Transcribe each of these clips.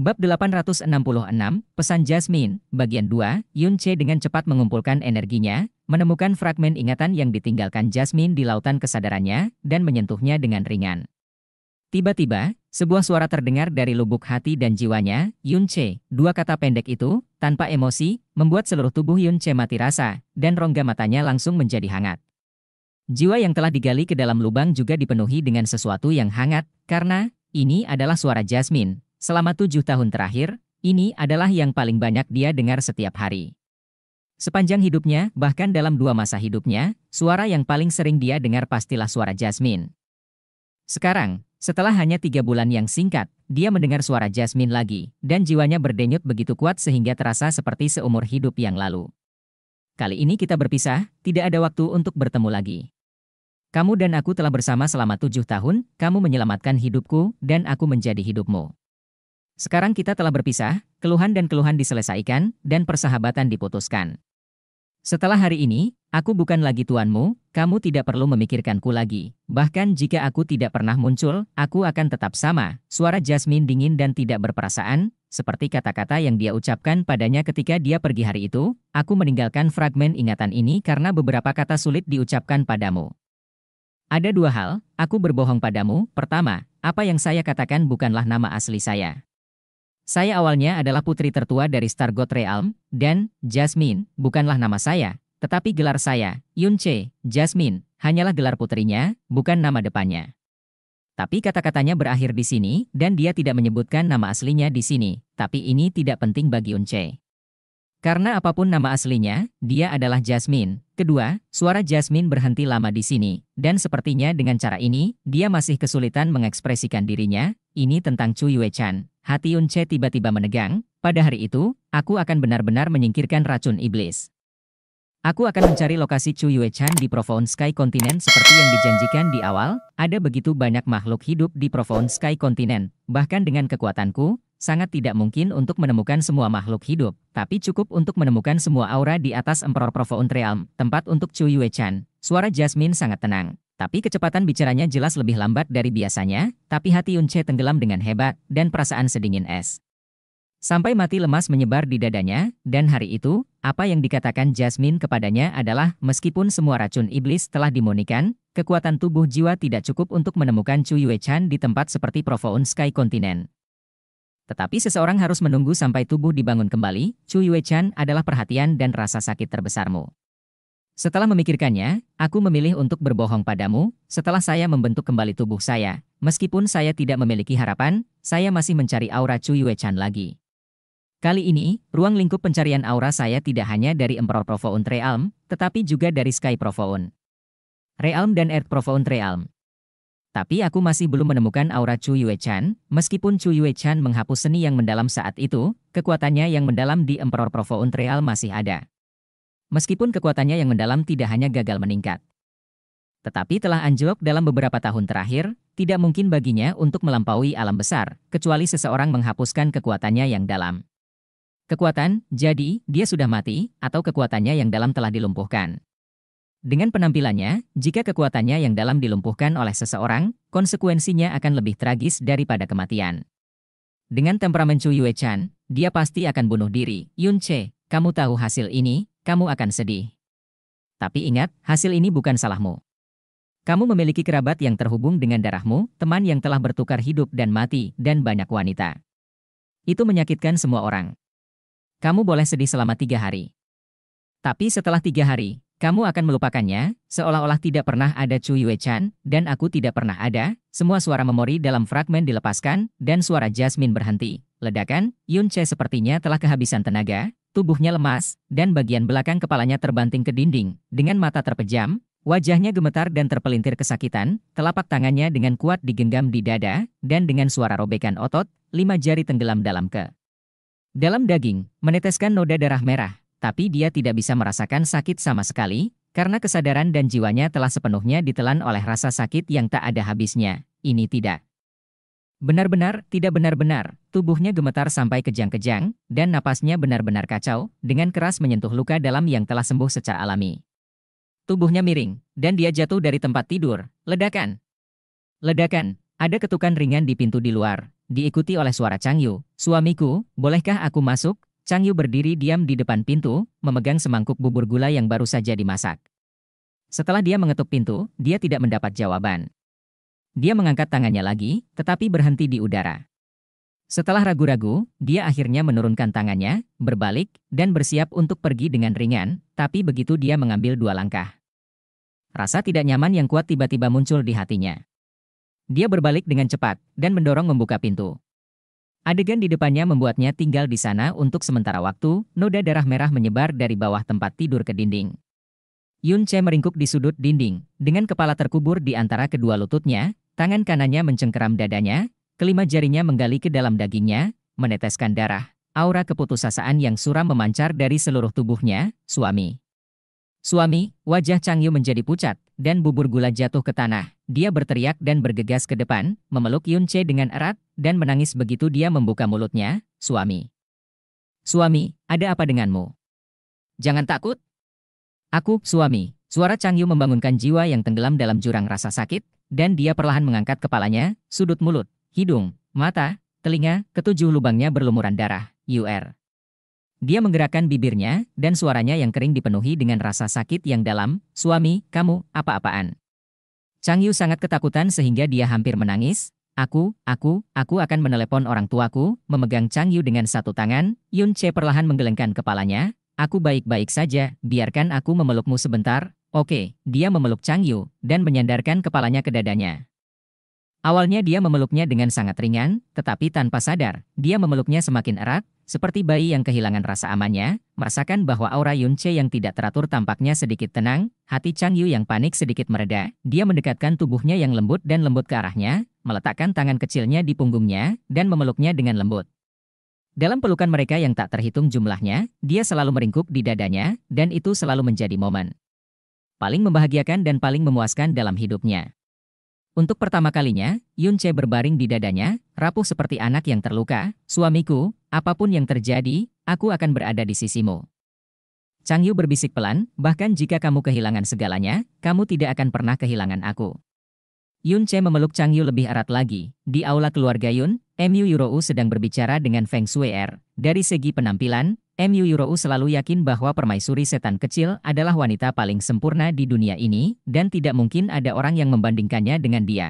Bab 866, Pesan Jasmine, bagian 2, Yun Che dengan cepat mengumpulkan energinya, menemukan fragmen ingatan yang ditinggalkan Jasmine di lautan kesadarannya, dan menyentuhnya dengan ringan. Tiba-tiba, sebuah suara terdengar dari lubuk hati dan jiwanya, Yun Che, dua kata pendek itu, tanpa emosi, membuat seluruh tubuh Yun Che mati rasa, dan rongga matanya langsung menjadi hangat. Jiwa yang telah digali ke dalam lubang juga dipenuhi dengan sesuatu yang hangat, karena ini adalah suara Jasmine, Selama tujuh tahun terakhir, ini adalah yang paling banyak dia dengar setiap hari. Sepanjang hidupnya, bahkan dalam dua masa hidupnya, suara yang paling sering dia dengar pastilah suara Jasmine. Sekarang, setelah hanya tiga bulan yang singkat, dia mendengar suara Jasmine lagi, dan jiwanya berdenyut begitu kuat sehingga terasa seperti seumur hidup yang lalu. Kali ini kita berpisah, tidak ada waktu untuk bertemu lagi. Kamu dan aku telah bersama selama tujuh tahun, kamu menyelamatkan hidupku, dan aku menjadi hidupmu. Sekarang kita telah berpisah, keluhan dan keluhan diselesaikan, dan persahabatan diputuskan. Setelah hari ini, aku bukan lagi tuanmu, kamu tidak perlu memikirkanku lagi. Bahkan jika aku tidak pernah muncul, aku akan tetap sama. Suara Jasmine dingin dan tidak berperasaan, seperti kata-kata yang dia ucapkan padanya ketika dia pergi hari itu, aku meninggalkan fragmen ingatan ini karena beberapa kata sulit diucapkan padamu. Ada dua hal, aku berbohong padamu. Pertama, apa yang saya katakan bukanlah nama asli saya. Saya awalnya adalah putri tertua dari Stargot Realm, dan, Jasmine, bukanlah nama saya, tetapi gelar saya, Yunche, Jasmine, hanyalah gelar putrinya, bukan nama depannya. Tapi kata-katanya berakhir di sini, dan dia tidak menyebutkan nama aslinya di sini, tapi ini tidak penting bagi Yunche. Karena apapun nama aslinya, dia adalah Jasmine, Kedua, suara Jasmine berhenti lama di sini, dan sepertinya dengan cara ini, dia masih kesulitan mengekspresikan dirinya, ini tentang Chu Yue-chan. Hati Yun-che tiba-tiba menegang, pada hari itu, aku akan benar-benar menyingkirkan racun iblis. Aku akan mencari lokasi Chu Yue-chan di Profound Sky Continent seperti yang dijanjikan di awal, ada begitu banyak makhluk hidup di Profound Sky Continent, bahkan dengan kekuatanku, Sangat tidak mungkin untuk menemukan semua makhluk hidup, tapi cukup untuk menemukan semua aura di atas Emperor Profound Realm, tempat untuk Chu Yue-chan. Suara Jasmine sangat tenang, tapi kecepatan bicaranya jelas lebih lambat dari biasanya, tapi hati Yunche tenggelam dengan hebat, dan perasaan sedingin es. Sampai mati lemas menyebar di dadanya, dan hari itu, apa yang dikatakan Jasmine kepadanya adalah meskipun semua racun iblis telah dimonikan, kekuatan tubuh jiwa tidak cukup untuk menemukan Chu Yue-chan di tempat seperti Profound Sky Continent. Tetapi seseorang harus menunggu sampai tubuh dibangun kembali, Chu yue Chan adalah perhatian dan rasa sakit terbesarmu. Setelah memikirkannya, aku memilih untuk berbohong padamu, setelah saya membentuk kembali tubuh saya. Meskipun saya tidak memiliki harapan, saya masih mencari aura Chu yue Chan lagi. Kali ini, ruang lingkup pencarian aura saya tidak hanya dari Emperor Profound Realm, tetapi juga dari Sky Profound. Realm dan Earth Profound Realm. Tapi aku masih belum menemukan aura Chu Yue-chan, meskipun Chu Yue-chan menghapus seni yang mendalam saat itu, kekuatannya yang mendalam di Emperor Profound Real masih ada. Meskipun kekuatannya yang mendalam tidak hanya gagal meningkat. Tetapi telah anjlok dalam beberapa tahun terakhir, tidak mungkin baginya untuk melampaui alam besar, kecuali seseorang menghapuskan kekuatannya yang dalam. Kekuatan, jadi, dia sudah mati, atau kekuatannya yang dalam telah dilumpuhkan. Dengan penampilannya, jika kekuatannya yang dalam dilumpuhkan oleh seseorang, konsekuensinya akan lebih tragis daripada kematian. Dengan temperamen Chu Yue Chan, dia pasti akan bunuh diri. Yun Che, kamu tahu hasil ini, kamu akan sedih. Tapi ingat, hasil ini bukan salahmu. Kamu memiliki kerabat yang terhubung dengan darahmu, teman yang telah bertukar hidup dan mati, dan banyak wanita. Itu menyakitkan semua orang. Kamu boleh sedih selama tiga hari. Tapi setelah tiga hari, kamu akan melupakannya, seolah-olah tidak pernah ada Chu Yue-chan, dan aku tidak pernah ada, semua suara memori dalam fragmen dilepaskan, dan suara Jasmine berhenti. Ledakan, Yun Che sepertinya telah kehabisan tenaga, tubuhnya lemas, dan bagian belakang kepalanya terbanting ke dinding, dengan mata terpejam, wajahnya gemetar dan terpelintir kesakitan, telapak tangannya dengan kuat digenggam di dada, dan dengan suara robekan otot, lima jari tenggelam dalam ke. Dalam daging, meneteskan noda darah merah, tapi dia tidak bisa merasakan sakit sama sekali, karena kesadaran dan jiwanya telah sepenuhnya ditelan oleh rasa sakit yang tak ada habisnya. Ini tidak. Benar-benar, tidak benar-benar, tubuhnya gemetar sampai kejang-kejang, dan napasnya benar-benar kacau, dengan keras menyentuh luka dalam yang telah sembuh secara alami. Tubuhnya miring, dan dia jatuh dari tempat tidur. Ledakan! Ledakan! Ada ketukan ringan di pintu di luar, diikuti oleh suara Chang Suamiku, bolehkah aku masuk? Chang Yu berdiri diam di depan pintu, memegang semangkuk bubur gula yang baru saja dimasak. Setelah dia mengetuk pintu, dia tidak mendapat jawaban. Dia mengangkat tangannya lagi, tetapi berhenti di udara. Setelah ragu-ragu, dia akhirnya menurunkan tangannya, berbalik, dan bersiap untuk pergi dengan ringan, tapi begitu dia mengambil dua langkah. Rasa tidak nyaman yang kuat tiba-tiba muncul di hatinya. Dia berbalik dengan cepat, dan mendorong membuka pintu. Adegan di depannya membuatnya tinggal di sana untuk sementara waktu, noda darah merah menyebar dari bawah tempat tidur ke dinding. Yun Che meringkuk di sudut dinding, dengan kepala terkubur di antara kedua lututnya, tangan kanannya mencengkeram dadanya, kelima jarinya menggali ke dalam dagingnya, meneteskan darah. Aura keputusasaan yang suram memancar dari seluruh tubuhnya, suami. Suami, wajah Chang Yu menjadi pucat, dan bubur gula jatuh ke tanah. Dia berteriak dan bergegas ke depan, memeluk Yun Che dengan erat, dan menangis begitu dia membuka mulutnya, suami. Suami, ada apa denganmu? Jangan takut. Aku, suami. Suara Chang Yu membangunkan jiwa yang tenggelam dalam jurang rasa sakit, dan dia perlahan mengangkat kepalanya, sudut mulut, hidung, mata, telinga, ketujuh lubangnya berlumuran darah. UR. Dia menggerakkan bibirnya, dan suaranya yang kering dipenuhi dengan rasa sakit yang dalam, suami, kamu, apa-apaan. Chang Yu sangat ketakutan sehingga dia hampir menangis, Aku, aku, aku akan menelepon orang tuaku, memegang Chang Yu dengan satu tangan, Yun Che perlahan menggelengkan kepalanya, aku baik-baik saja, biarkan aku memelukmu sebentar, oke, dia memeluk Chang Yu, dan menyandarkan kepalanya ke dadanya. Awalnya dia memeluknya dengan sangat ringan, tetapi tanpa sadar, dia memeluknya semakin erat, seperti bayi yang kehilangan rasa amannya, merasakan bahwa aura Yunche yang tidak teratur tampaknya sedikit tenang, hati Chang Yu yang panik sedikit mereda. Dia mendekatkan tubuhnya yang lembut dan lembut ke arahnya, meletakkan tangan kecilnya di punggungnya, dan memeluknya dengan lembut. Dalam pelukan mereka yang tak terhitung jumlahnya, dia selalu meringkuk di dadanya, dan itu selalu menjadi momen paling membahagiakan dan paling memuaskan dalam hidupnya. Untuk pertama kalinya, Yun Che berbaring di dadanya, rapuh seperti anak yang terluka, suamiku, apapun yang terjadi, aku akan berada di sisimu. Chang Yu berbisik pelan, bahkan jika kamu kehilangan segalanya, kamu tidak akan pernah kehilangan aku. Yun Che memeluk Chang Yu lebih erat lagi. Di aula keluarga Yun, Mu Yurou sedang berbicara dengan Feng Shui Er. Dari segi penampilan, MU Yurou selalu yakin bahwa permaisuri setan kecil adalah wanita paling sempurna di dunia ini, dan tidak mungkin ada orang yang membandingkannya dengan dia.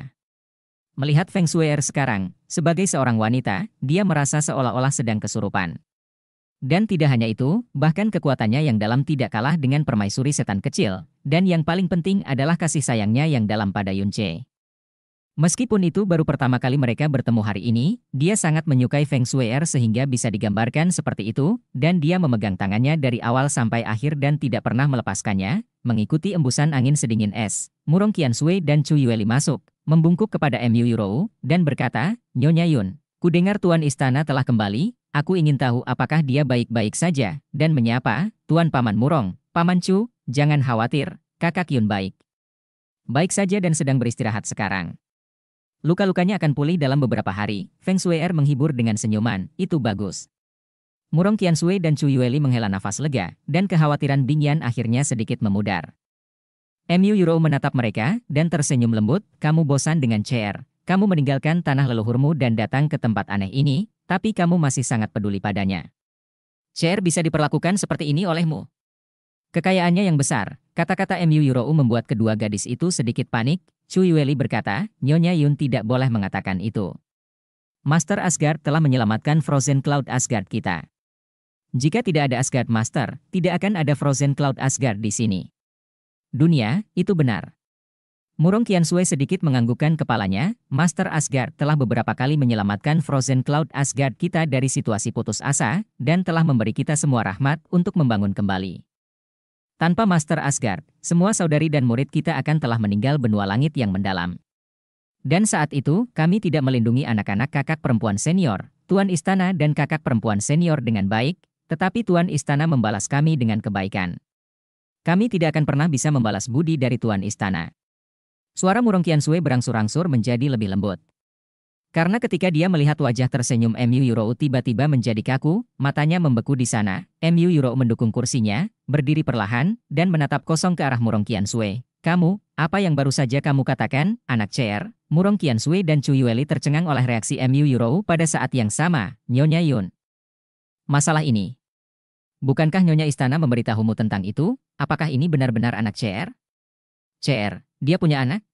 Melihat Feng Shui er sekarang, sebagai seorang wanita, dia merasa seolah-olah sedang kesurupan. Dan tidak hanya itu, bahkan kekuatannya yang dalam tidak kalah dengan permaisuri setan kecil, dan yang paling penting adalah kasih sayangnya yang dalam pada Yunche. Meskipun itu baru pertama kali mereka bertemu hari ini, dia sangat menyukai Feng Shui-er sehingga bisa digambarkan seperti itu, dan dia memegang tangannya dari awal sampai akhir dan tidak pernah melepaskannya, mengikuti embusan angin sedingin es. Murong Qian Shui dan Chu Yueli masuk, membungkuk kepada Mu Yurou, dan berkata, Nyonya Yun, kudengar Tuan Istana telah kembali, aku ingin tahu apakah dia baik-baik saja, dan menyapa, Tuan Paman Murong, Paman Chu, jangan khawatir, kakak Yun baik. Baik saja dan sedang beristirahat sekarang. Luka-lukanya akan pulih dalam beberapa hari. Feng Shui-er menghibur dengan senyuman, itu bagus. Murong Shui dan Chu Yueli menghela nafas lega, dan kekhawatiran Bing Yan akhirnya sedikit memudar. Mu Yuro menatap mereka, dan tersenyum lembut, kamu bosan dengan CR. Kamu meninggalkan tanah leluhurmu dan datang ke tempat aneh ini, tapi kamu masih sangat peduli padanya. Cher bisa diperlakukan seperti ini olehmu. Kekayaannya yang besar, kata-kata Mu Yuro membuat kedua gadis itu sedikit panik, Cui Weli berkata, Nyonya Yun tidak boleh mengatakan itu. Master Asgard telah menyelamatkan Frozen Cloud Asgard kita. Jika tidak ada Asgard Master, tidak akan ada Frozen Cloud Asgard di sini. Dunia, itu benar. Murong Kiansue sedikit menganggukkan kepalanya, Master Asgard telah beberapa kali menyelamatkan Frozen Cloud Asgard kita dari situasi putus asa, dan telah memberi kita semua rahmat untuk membangun kembali. Tanpa Master Asgard, semua saudari dan murid kita akan telah meninggal benua langit yang mendalam. Dan saat itu, kami tidak melindungi anak-anak kakak perempuan senior, Tuan Istana dan kakak perempuan senior dengan baik, tetapi Tuan Istana membalas kami dengan kebaikan. Kami tidak akan pernah bisa membalas budi dari Tuan Istana. Suara Murong Kian Sue berangsur-angsur menjadi lebih lembut. Karena ketika dia melihat wajah tersenyum MU Euro tiba-tiba menjadi kaku, matanya membeku di sana, MU Euro mendukung kursinya, berdiri perlahan, dan menatap kosong ke arah Murong Kian Sui. Kamu, apa yang baru saja kamu katakan, anak CR? Murong Kian Sui dan Chu Yueli tercengang oleh reaksi MU Euro pada saat yang sama, Nyonya Yun. Masalah ini. Bukankah Nyonya Istana memberitahumu tentang itu? Apakah ini benar-benar anak CR? CR, dia punya anak?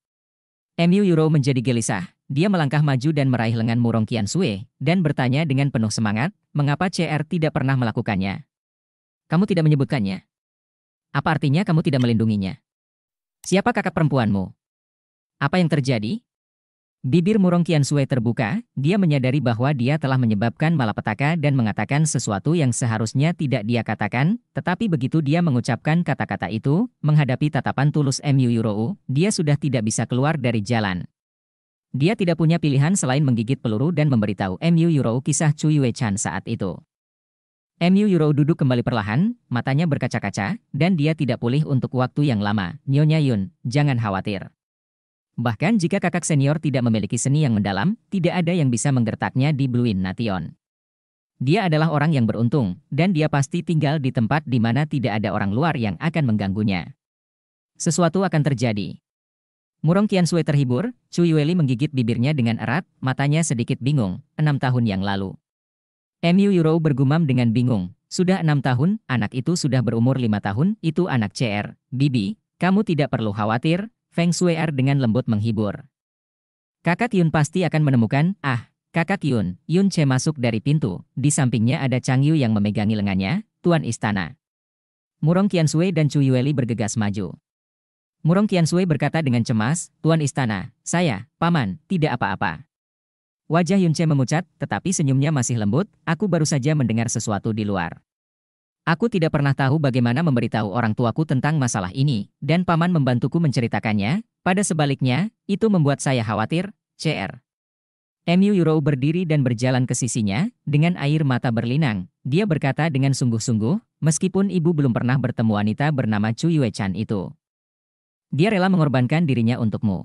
MU Euro menjadi gelisah. Dia melangkah maju dan meraih lengan Murong Kian Sue, dan bertanya dengan penuh semangat, mengapa CR tidak pernah melakukannya? Kamu tidak menyebutkannya. Apa artinya kamu tidak melindunginya? Siapa kakak perempuanmu? Apa yang terjadi? Bibir Murong Kian Sue terbuka, dia menyadari bahwa dia telah menyebabkan malapetaka dan mengatakan sesuatu yang seharusnya tidak dia katakan, tetapi begitu dia mengucapkan kata-kata itu, menghadapi tatapan tulus Mu Yurou, dia sudah tidak bisa keluar dari jalan. Dia tidak punya pilihan selain menggigit peluru dan memberitahu MU Euro kisah Chu Yue Chan saat itu. MU Euro duduk kembali perlahan, matanya berkaca-kaca, dan dia tidak pulih untuk waktu yang lama. Nyonya Yun, jangan khawatir. Bahkan jika kakak senior tidak memiliki seni yang mendalam, tidak ada yang bisa menggertaknya di Blue Wind Nation. Dia adalah orang yang beruntung, dan dia pasti tinggal di tempat di mana tidak ada orang luar yang akan mengganggunya. Sesuatu akan terjadi. Murong Kian Sui terhibur, Cui Weili menggigit bibirnya dengan erat, matanya sedikit bingung, enam tahun yang lalu. Mu Euro bergumam dengan bingung, sudah enam tahun, anak itu sudah berumur lima tahun, itu anak CR, Bibi, kamu tidak perlu khawatir, Feng Sui R dengan lembut menghibur. Kakak Yun pasti akan menemukan, ah, kakak Yun, Yun Che masuk dari pintu, di sampingnya ada Chang Yu yang memegangi lengannya, Tuan Istana. Murong Kian Sui dan Cui Weili bergegas maju. Murong Kian Sui berkata dengan cemas, Tuan Istana, saya, Paman, tidak apa-apa. Wajah Yunche memucat, tetapi senyumnya masih lembut, aku baru saja mendengar sesuatu di luar. Aku tidak pernah tahu bagaimana memberitahu orang tuaku tentang masalah ini, dan paman membantuku menceritakannya, pada sebaliknya, itu membuat saya khawatir, CR. Er. Mu Yuro berdiri dan berjalan ke sisinya, dengan air mata berlinang. Dia berkata dengan sungguh-sungguh, meskipun ibu belum pernah bertemu wanita bernama Chu Yue Chan itu. Dia rela mengorbankan dirinya untukmu.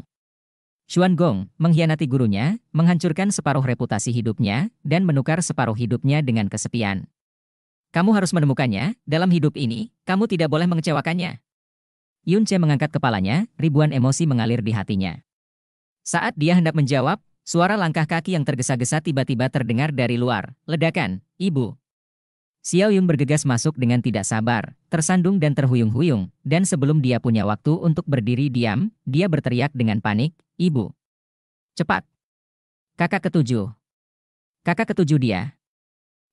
Xuan Gong mengkhianati gurunya, menghancurkan separuh reputasi hidupnya, dan menukar separuh hidupnya dengan kesepian. Kamu harus menemukannya, dalam hidup ini, kamu tidak boleh mengecewakannya. Yun Che mengangkat kepalanya, ribuan emosi mengalir di hatinya. Saat dia hendak menjawab, suara langkah kaki yang tergesa-gesa tiba-tiba terdengar dari luar. Ledakan, ibu, Xiao Yun bergegas masuk dengan tidak sabar, tersandung dan terhuyung-huyung, dan sebelum dia punya waktu untuk berdiri diam, dia berteriak dengan panik, Ibu! Cepat! Kakak ketujuh! Kakak ketujuh dia!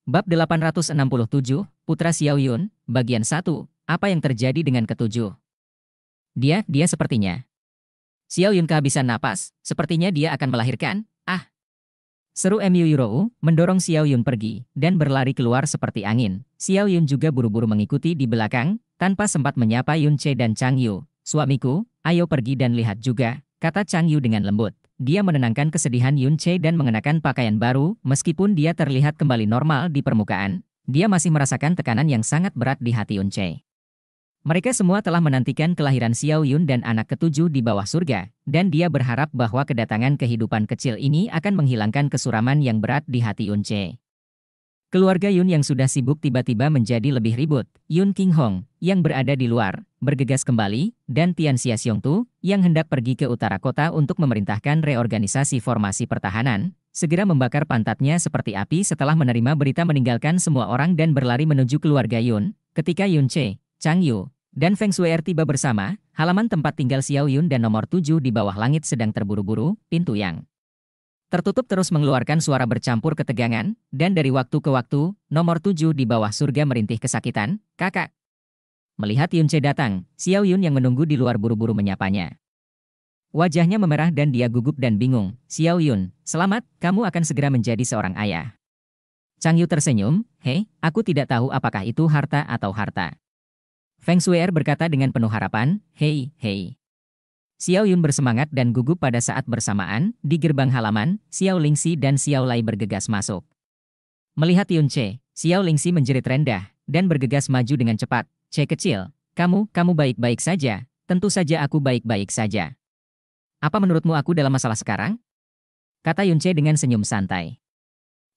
Bab 867, Putra Xiao Yun, bagian 1, apa yang terjadi dengan ketujuh? Dia, dia sepertinya. Xiao Yun kehabisan napas, sepertinya dia akan melahirkan, Seru MU Euro, mendorong Xiao Yun pergi, dan berlari keluar seperti angin. Xiao Yun juga buru-buru mengikuti di belakang, tanpa sempat menyapa Yun Che dan Chang Yu. Suamiku, ayo pergi dan lihat juga, kata Chang Yu dengan lembut. Dia menenangkan kesedihan Yun Che dan mengenakan pakaian baru, meskipun dia terlihat kembali normal di permukaan. Dia masih merasakan tekanan yang sangat berat di hati Yun Che. Mereka semua telah menantikan kelahiran Xiao Yun dan anak ketujuh di bawah surga, dan dia berharap bahwa kedatangan kehidupan kecil ini akan menghilangkan kesuraman yang berat di hati Yun Che. Keluarga Yun yang sudah sibuk tiba-tiba menjadi lebih ribut. Yun King Hong, yang berada di luar, bergegas kembali, dan Tian Xia Xiong Tu, yang hendak pergi ke utara kota untuk memerintahkan reorganisasi formasi pertahanan, segera membakar pantatnya seperti api setelah menerima berita meninggalkan semua orang dan berlari menuju keluarga Yun. Ketika Yun Che, Chang Yu, dan Feng Shui er tiba bersama, halaman tempat tinggal Xiao Yun dan nomor tujuh di bawah langit sedang terburu-buru, pintu yang tertutup terus mengeluarkan suara bercampur ketegangan, dan dari waktu ke waktu, nomor tujuh di bawah surga merintih kesakitan, kakak. Melihat Yun Che datang, Xiao Yun yang menunggu di luar buru-buru menyapanya. Wajahnya memerah dan dia gugup dan bingung. Xiao Yun, selamat, kamu akan segera menjadi seorang ayah. Chang Yu tersenyum, hei, aku tidak tahu apakah itu harta atau harta. Feng Shui'er berkata dengan penuh harapan, Hei, hei. Xiao Yun bersemangat dan gugup pada saat bersamaan, di gerbang halaman, Xiao Lingxi dan Xiao Lai bergegas masuk. Melihat Yun Che, Xiao Lingxi menjerit rendah, dan bergegas maju dengan cepat. Che kecil, kamu, kamu baik-baik saja, tentu saja aku baik-baik saja. Apa menurutmu aku dalam masalah sekarang? Kata Yun Che dengan senyum santai.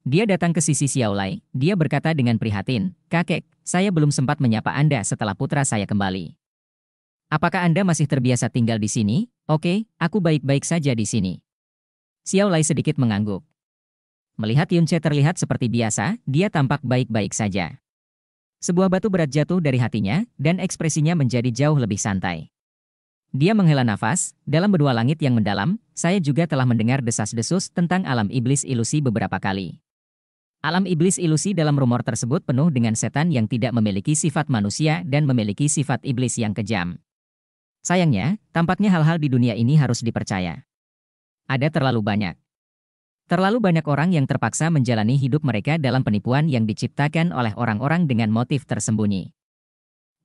Dia datang ke sisi Xiao Xiaolai, dia berkata dengan prihatin, Kakek, saya belum sempat menyapa Anda setelah putra saya kembali. Apakah Anda masih terbiasa tinggal di sini? Oke, aku baik-baik saja di sini. Xiao Xiaolai sedikit mengangguk. Melihat Yun Yunche terlihat seperti biasa, dia tampak baik-baik saja. Sebuah batu berat jatuh dari hatinya, dan ekspresinya menjadi jauh lebih santai. Dia menghela nafas, dalam berdua langit yang mendalam, saya juga telah mendengar desas-desus tentang alam iblis ilusi beberapa kali. Alam iblis ilusi dalam rumor tersebut penuh dengan setan yang tidak memiliki sifat manusia dan memiliki sifat iblis yang kejam. Sayangnya, tampaknya hal-hal di dunia ini harus dipercaya. Ada terlalu banyak. Terlalu banyak orang yang terpaksa menjalani hidup mereka dalam penipuan yang diciptakan oleh orang-orang dengan motif tersembunyi.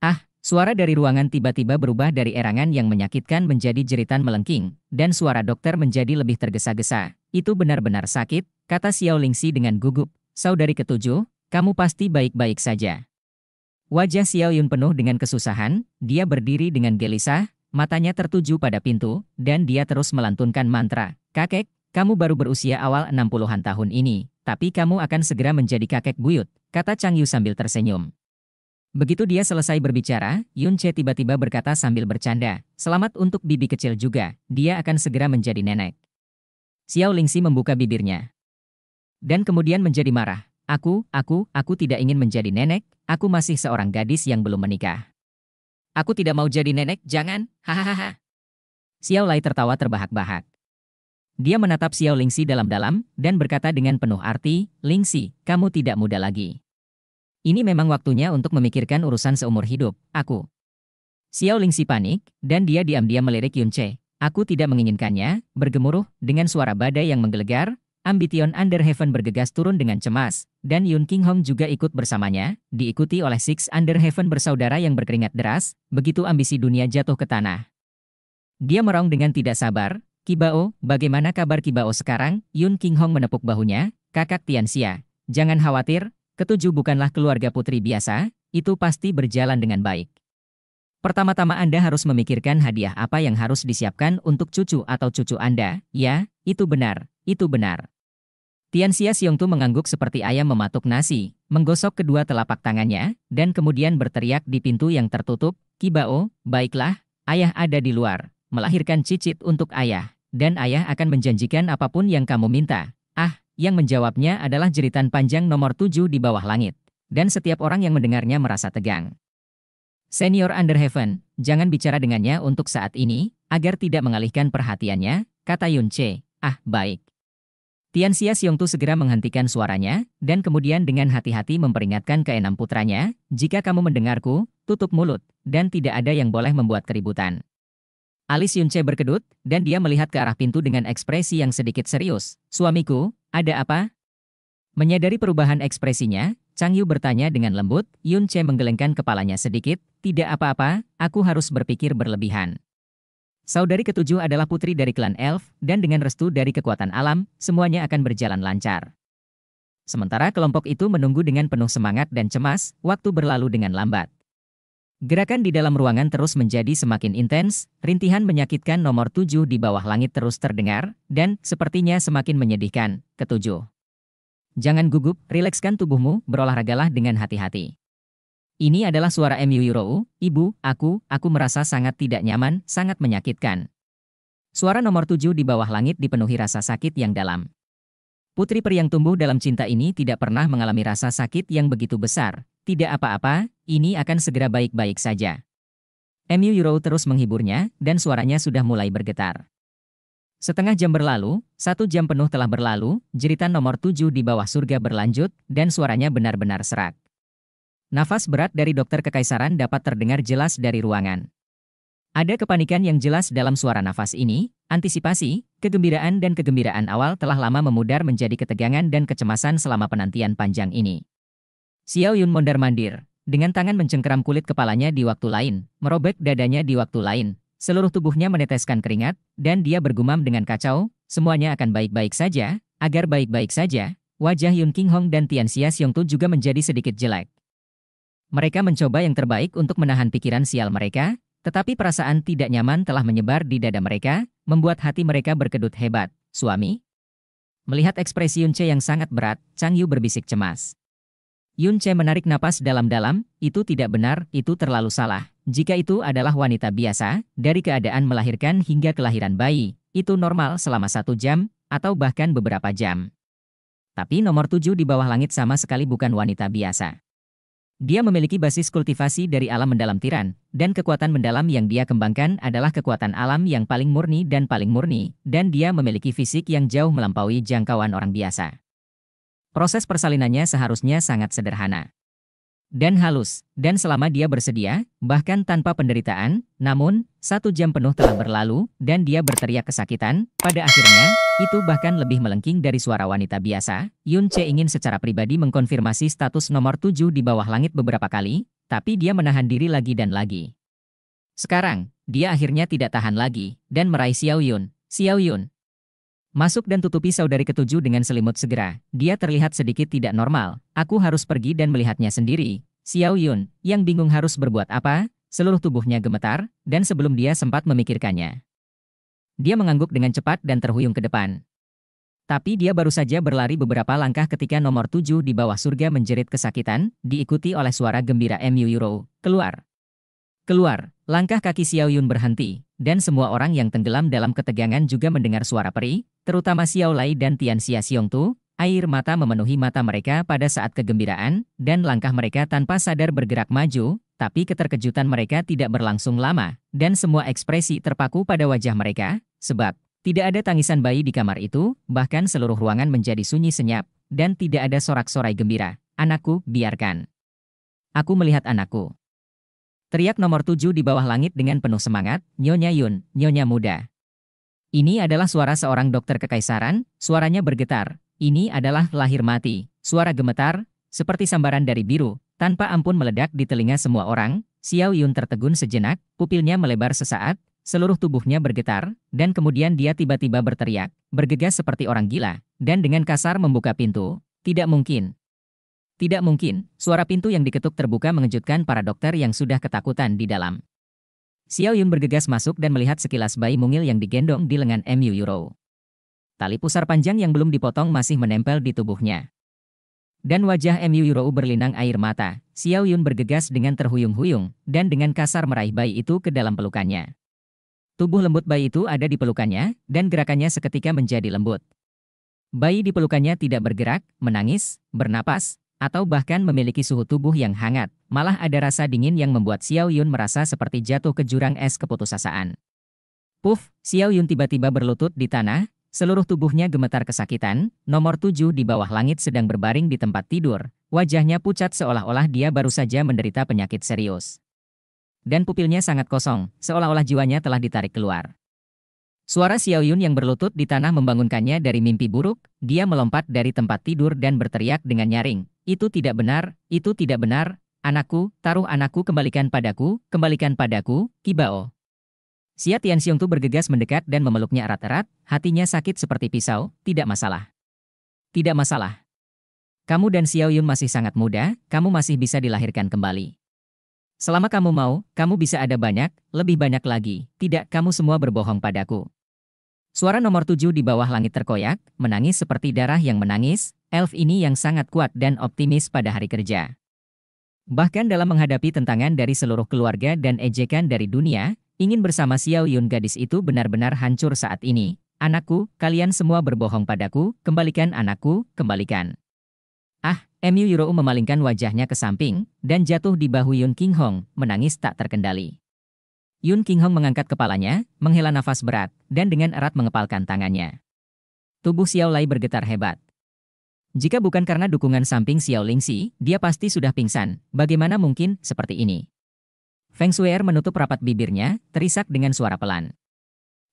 Ah, suara dari ruangan tiba-tiba berubah dari erangan yang menyakitkan menjadi jeritan melengking, dan suara dokter menjadi lebih tergesa-gesa. Itu benar-benar sakit, kata Xiao Lingxi dengan gugup, Saudari ketujuh, kamu pasti baik-baik saja. Wajah Xiao Yun penuh dengan kesusahan, dia berdiri dengan gelisah, matanya tertuju pada pintu, dan dia terus melantunkan mantra, Kakek, kamu baru berusia awal 60-an tahun ini, tapi kamu akan segera menjadi kakek buyut, kata Chang Yu sambil tersenyum. Begitu dia selesai berbicara, Yun Che tiba-tiba berkata sambil bercanda, selamat untuk bibi kecil juga, dia akan segera menjadi nenek. Xiao Lingxi membuka bibirnya. Dan kemudian menjadi marah. Aku, aku, aku tidak ingin menjadi nenek, aku masih seorang gadis yang belum menikah. Aku tidak mau jadi nenek, jangan, hahaha. Xiao Lai tertawa terbahak-bahak. Dia menatap Xiao Lingxi dalam-dalam dan berkata dengan penuh arti, Lingxi, kamu tidak muda lagi. Ini memang waktunya untuk memikirkan urusan seumur hidup, aku. Xiao Lingxi panik, dan dia diam-diam melirik Yunche. Aku tidak menginginkannya, bergemuruh, dengan suara badai yang menggelegar, Ambition Under Heaven bergegas turun dengan cemas, dan Yun King Hong juga ikut bersamanya, diikuti oleh Six Under Heaven bersaudara yang berkeringat deras, begitu ambisi dunia jatuh ke tanah. Dia merong dengan tidak sabar, Kibao, bagaimana kabar Kibao sekarang? Yun King Hong menepuk bahunya, kakak Tianxia. Jangan khawatir, ketujuh bukanlah keluarga putri biasa, itu pasti berjalan dengan baik. Pertama-tama Anda harus memikirkan hadiah apa yang harus disiapkan untuk cucu atau cucu Anda, ya, itu benar, itu benar. Xiong Tu mengangguk seperti ayam mematuk nasi, menggosok kedua telapak tangannya, dan kemudian berteriak di pintu yang tertutup, Kibao, baiklah, ayah ada di luar, melahirkan cicit untuk ayah, dan ayah akan menjanjikan apapun yang kamu minta. Ah, yang menjawabnya adalah jeritan panjang nomor tujuh di bawah langit. Dan setiap orang yang mendengarnya merasa tegang. Senior Underheaven, jangan bicara dengannya untuk saat ini, agar tidak mengalihkan perhatiannya, kata Yun Che. Ah, baik. Tian Xia Tu segera menghentikan suaranya, dan kemudian dengan hati-hati memperingatkan keenam putranya, jika kamu mendengarku, tutup mulut, dan tidak ada yang boleh membuat keributan. Alis Yunce berkedut, dan dia melihat ke arah pintu dengan ekspresi yang sedikit serius. Suamiku, ada apa? Menyadari perubahan ekspresinya, Chang Yu bertanya dengan lembut, Yunce menggelengkan kepalanya sedikit, tidak apa-apa, aku harus berpikir berlebihan. Saudari ketujuh adalah putri dari klan elf, dan dengan restu dari kekuatan alam, semuanya akan berjalan lancar. Sementara kelompok itu menunggu dengan penuh semangat dan cemas, waktu berlalu dengan lambat. Gerakan di dalam ruangan terus menjadi semakin intens, rintihan menyakitkan nomor tujuh di bawah langit terus terdengar, dan sepertinya semakin menyedihkan. Ketujuh. Jangan gugup, rilekskan tubuhmu, berolahragalah dengan hati-hati. Ini adalah suara Emi Ibu, aku, aku merasa sangat tidak nyaman, sangat menyakitkan. Suara nomor tujuh di bawah langit dipenuhi rasa sakit yang dalam. Putri peri yang tumbuh dalam cinta ini tidak pernah mengalami rasa sakit yang begitu besar. Tidak apa-apa, ini akan segera baik-baik saja. Emu Euro terus menghiburnya, dan suaranya sudah mulai bergetar. Setengah jam berlalu, satu jam penuh telah berlalu, jeritan nomor tujuh di bawah surga berlanjut, dan suaranya benar-benar serak. Nafas berat dari dokter kekaisaran dapat terdengar jelas dari ruangan. Ada kepanikan yang jelas dalam suara nafas ini, antisipasi, kegembiraan dan kegembiraan awal telah lama memudar menjadi ketegangan dan kecemasan selama penantian panjang ini. Xiao Yun mondar-mandir, dengan tangan mencengkeram kulit kepalanya di waktu lain, merobek dadanya di waktu lain, seluruh tubuhnya meneteskan keringat, dan dia bergumam dengan kacau, semuanya akan baik-baik saja, agar baik-baik saja, wajah Yun King Hong dan Tian Xia Tu juga menjadi sedikit jelek. Mereka mencoba yang terbaik untuk menahan pikiran sial mereka, tetapi perasaan tidak nyaman telah menyebar di dada mereka, membuat hati mereka berkedut hebat. Suami? Melihat ekspresi Yunce yang sangat berat, Chang Yu berbisik cemas. Yunce menarik napas dalam-dalam, itu tidak benar, itu terlalu salah. Jika itu adalah wanita biasa, dari keadaan melahirkan hingga kelahiran bayi, itu normal selama satu jam, atau bahkan beberapa jam. Tapi nomor tujuh di bawah langit sama sekali bukan wanita biasa. Dia memiliki basis kultivasi dari alam mendalam tiran, dan kekuatan mendalam yang dia kembangkan adalah kekuatan alam yang paling murni dan paling murni, dan dia memiliki fisik yang jauh melampaui jangkauan orang biasa. Proses persalinannya seharusnya sangat sederhana dan halus, dan selama dia bersedia, bahkan tanpa penderitaan, namun, satu jam penuh telah berlalu, dan dia berteriak kesakitan, pada akhirnya, itu bahkan lebih melengking dari suara wanita biasa, Yun Che ingin secara pribadi mengkonfirmasi status nomor tujuh di bawah langit beberapa kali, tapi dia menahan diri lagi dan lagi. Sekarang, dia akhirnya tidak tahan lagi, dan meraih Xiao Yun. Xiao Yun, Masuk dan tutupi saudari ketujuh dengan selimut segera. Dia terlihat sedikit tidak normal. Aku harus pergi dan melihatnya sendiri. Xiao Yun, yang bingung harus berbuat apa, seluruh tubuhnya gemetar, dan sebelum dia sempat memikirkannya. Dia mengangguk dengan cepat dan terhuyung ke depan. Tapi dia baru saja berlari beberapa langkah ketika nomor tujuh di bawah surga menjerit kesakitan, diikuti oleh suara gembira Mu Euro. Keluar! Keluar! Langkah kaki Xiao Yun berhenti, dan semua orang yang tenggelam dalam ketegangan juga mendengar suara peri, terutama Xiao Lai dan Tian Xia Xiong Tu, air mata memenuhi mata mereka pada saat kegembiraan, dan langkah mereka tanpa sadar bergerak maju, tapi keterkejutan mereka tidak berlangsung lama, dan semua ekspresi terpaku pada wajah mereka, sebab tidak ada tangisan bayi di kamar itu, bahkan seluruh ruangan menjadi sunyi senyap, dan tidak ada sorak-sorai gembira. Anakku, biarkan. Aku melihat anakku. Teriak nomor tujuh di bawah langit dengan penuh semangat, Nyonya Yun, Nyonya Muda. Ini adalah suara seorang dokter kekaisaran, suaranya bergetar. Ini adalah lahir mati, suara gemetar, seperti sambaran dari biru, tanpa ampun meledak di telinga semua orang. Xiao Yun tertegun sejenak, pupilnya melebar sesaat, seluruh tubuhnya bergetar, dan kemudian dia tiba-tiba berteriak, bergegas seperti orang gila, dan dengan kasar membuka pintu. Tidak mungkin, tidak mungkin, suara pintu yang diketuk terbuka mengejutkan para dokter yang sudah ketakutan di dalam. Xiao Yun bergegas masuk dan melihat sekilas bayi mungil yang digendong di lengan Mu Yuro. Tali pusar panjang yang belum dipotong masih menempel di tubuhnya. Dan wajah Mu Yuro berlinang air mata, Xiao Yun bergegas dengan terhuyung-huyung, dan dengan kasar meraih bayi itu ke dalam pelukannya. Tubuh lembut bayi itu ada di pelukannya, dan gerakannya seketika menjadi lembut. Bayi di pelukannya tidak bergerak, menangis, bernapas, atau bahkan memiliki suhu tubuh yang hangat, malah ada rasa dingin yang membuat Xiao Yun merasa seperti jatuh ke jurang es keputusasaan. Puf, Xiao Yun tiba-tiba berlutut di tanah, seluruh tubuhnya gemetar kesakitan, nomor tujuh di bawah langit sedang berbaring di tempat tidur, wajahnya pucat seolah-olah dia baru saja menderita penyakit serius. Dan pupilnya sangat kosong, seolah-olah jiwanya telah ditarik keluar. Suara Xiao Yun yang berlutut di tanah membangunkannya dari mimpi buruk, dia melompat dari tempat tidur dan berteriak dengan nyaring. Itu tidak benar, itu tidak benar, anakku, taruh anakku kembalikan padaku, kembalikan padaku, Kibao. Xia Tianxiong Tu bergegas mendekat dan memeluknya erat-erat, hatinya sakit seperti pisau, tidak masalah. Tidak masalah. Kamu dan Xiao Yun masih sangat muda, kamu masih bisa dilahirkan kembali. Selama kamu mau, kamu bisa ada banyak, lebih banyak lagi. Tidak, kamu semua berbohong padaku. Suara nomor tujuh di bawah langit terkoyak, menangis seperti darah yang menangis, elf ini yang sangat kuat dan optimis pada hari kerja. Bahkan dalam menghadapi tentangan dari seluruh keluarga dan ejekan dari dunia, ingin bersama Xiao Yun gadis itu benar-benar hancur saat ini. Anakku, kalian semua berbohong padaku, kembalikan anakku, kembalikan. Ah, Emu Yurou memalingkan wajahnya ke samping, dan jatuh di bahu Yun King Hong, menangis tak terkendali. Yun King Hong mengangkat kepalanya, menghela nafas berat, dan dengan erat mengepalkan tangannya. Tubuh Xiao Lai bergetar hebat. Jika bukan karena dukungan samping Xiao Ling Lingxi, dia pasti sudah pingsan. Bagaimana mungkin seperti ini? Feng Shui'er menutup rapat bibirnya, terisak dengan suara pelan.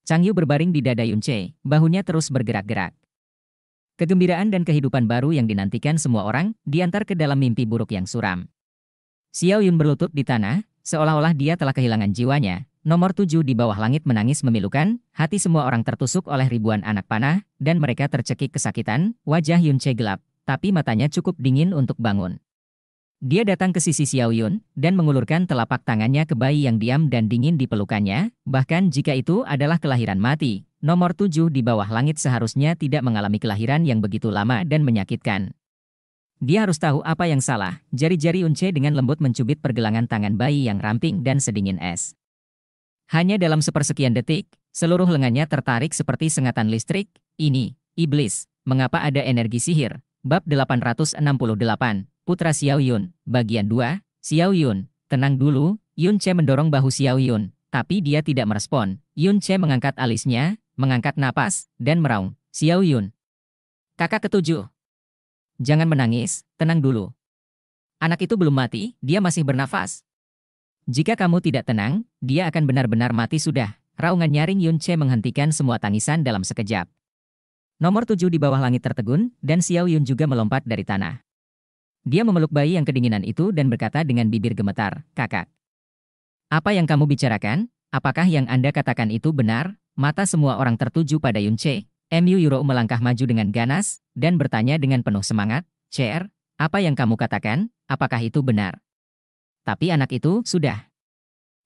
Chang Yu berbaring di dada Yun Che, bahunya terus bergerak-gerak. Kegembiraan dan kehidupan baru yang dinantikan semua orang diantar ke dalam mimpi buruk yang suram. Xiao Yun berlutut di tanah, Seolah-olah dia telah kehilangan jiwanya, nomor tujuh di bawah langit menangis memilukan, hati semua orang tertusuk oleh ribuan anak panah, dan mereka tercekik kesakitan, wajah Yun Che gelap, tapi matanya cukup dingin untuk bangun. Dia datang ke sisi Xiao Yun dan mengulurkan telapak tangannya ke bayi yang diam dan dingin di pelukannya, bahkan jika itu adalah kelahiran mati. Nomor tujuh di bawah langit seharusnya tidak mengalami kelahiran yang begitu lama dan menyakitkan. Dia harus tahu apa yang salah. Jari-jari Unce dengan lembut mencubit pergelangan tangan bayi yang ramping dan sedingin es. Hanya dalam sepersekian detik, seluruh lengannya tertarik seperti sengatan listrik. Ini, iblis, mengapa ada energi sihir? Bab 868, Putra Xiao Yun, bagian 2, Xiao Yun, tenang dulu, Yun Che mendorong bahu Xiao Yun, tapi dia tidak merespon. Yun Che mengangkat alisnya, mengangkat napas, dan meraung. Xiao Yun. Kakak ketujuh, Jangan menangis, tenang dulu. Anak itu belum mati, dia masih bernafas. Jika kamu tidak tenang, dia akan benar-benar mati sudah. Raungan nyaring Yun Che menghentikan semua tangisan dalam sekejap. Nomor tujuh di bawah langit tertegun, dan Xiao Yun juga melompat dari tanah. Dia memeluk bayi yang kedinginan itu dan berkata dengan bibir gemetar, kakak. Apa yang kamu bicarakan? Apakah yang Anda katakan itu benar? Mata semua orang tertuju pada Yun Che, MU Euro melangkah maju dengan ganas dan bertanya dengan penuh semangat, CR, apa yang kamu katakan, apakah itu benar? Tapi anak itu sudah.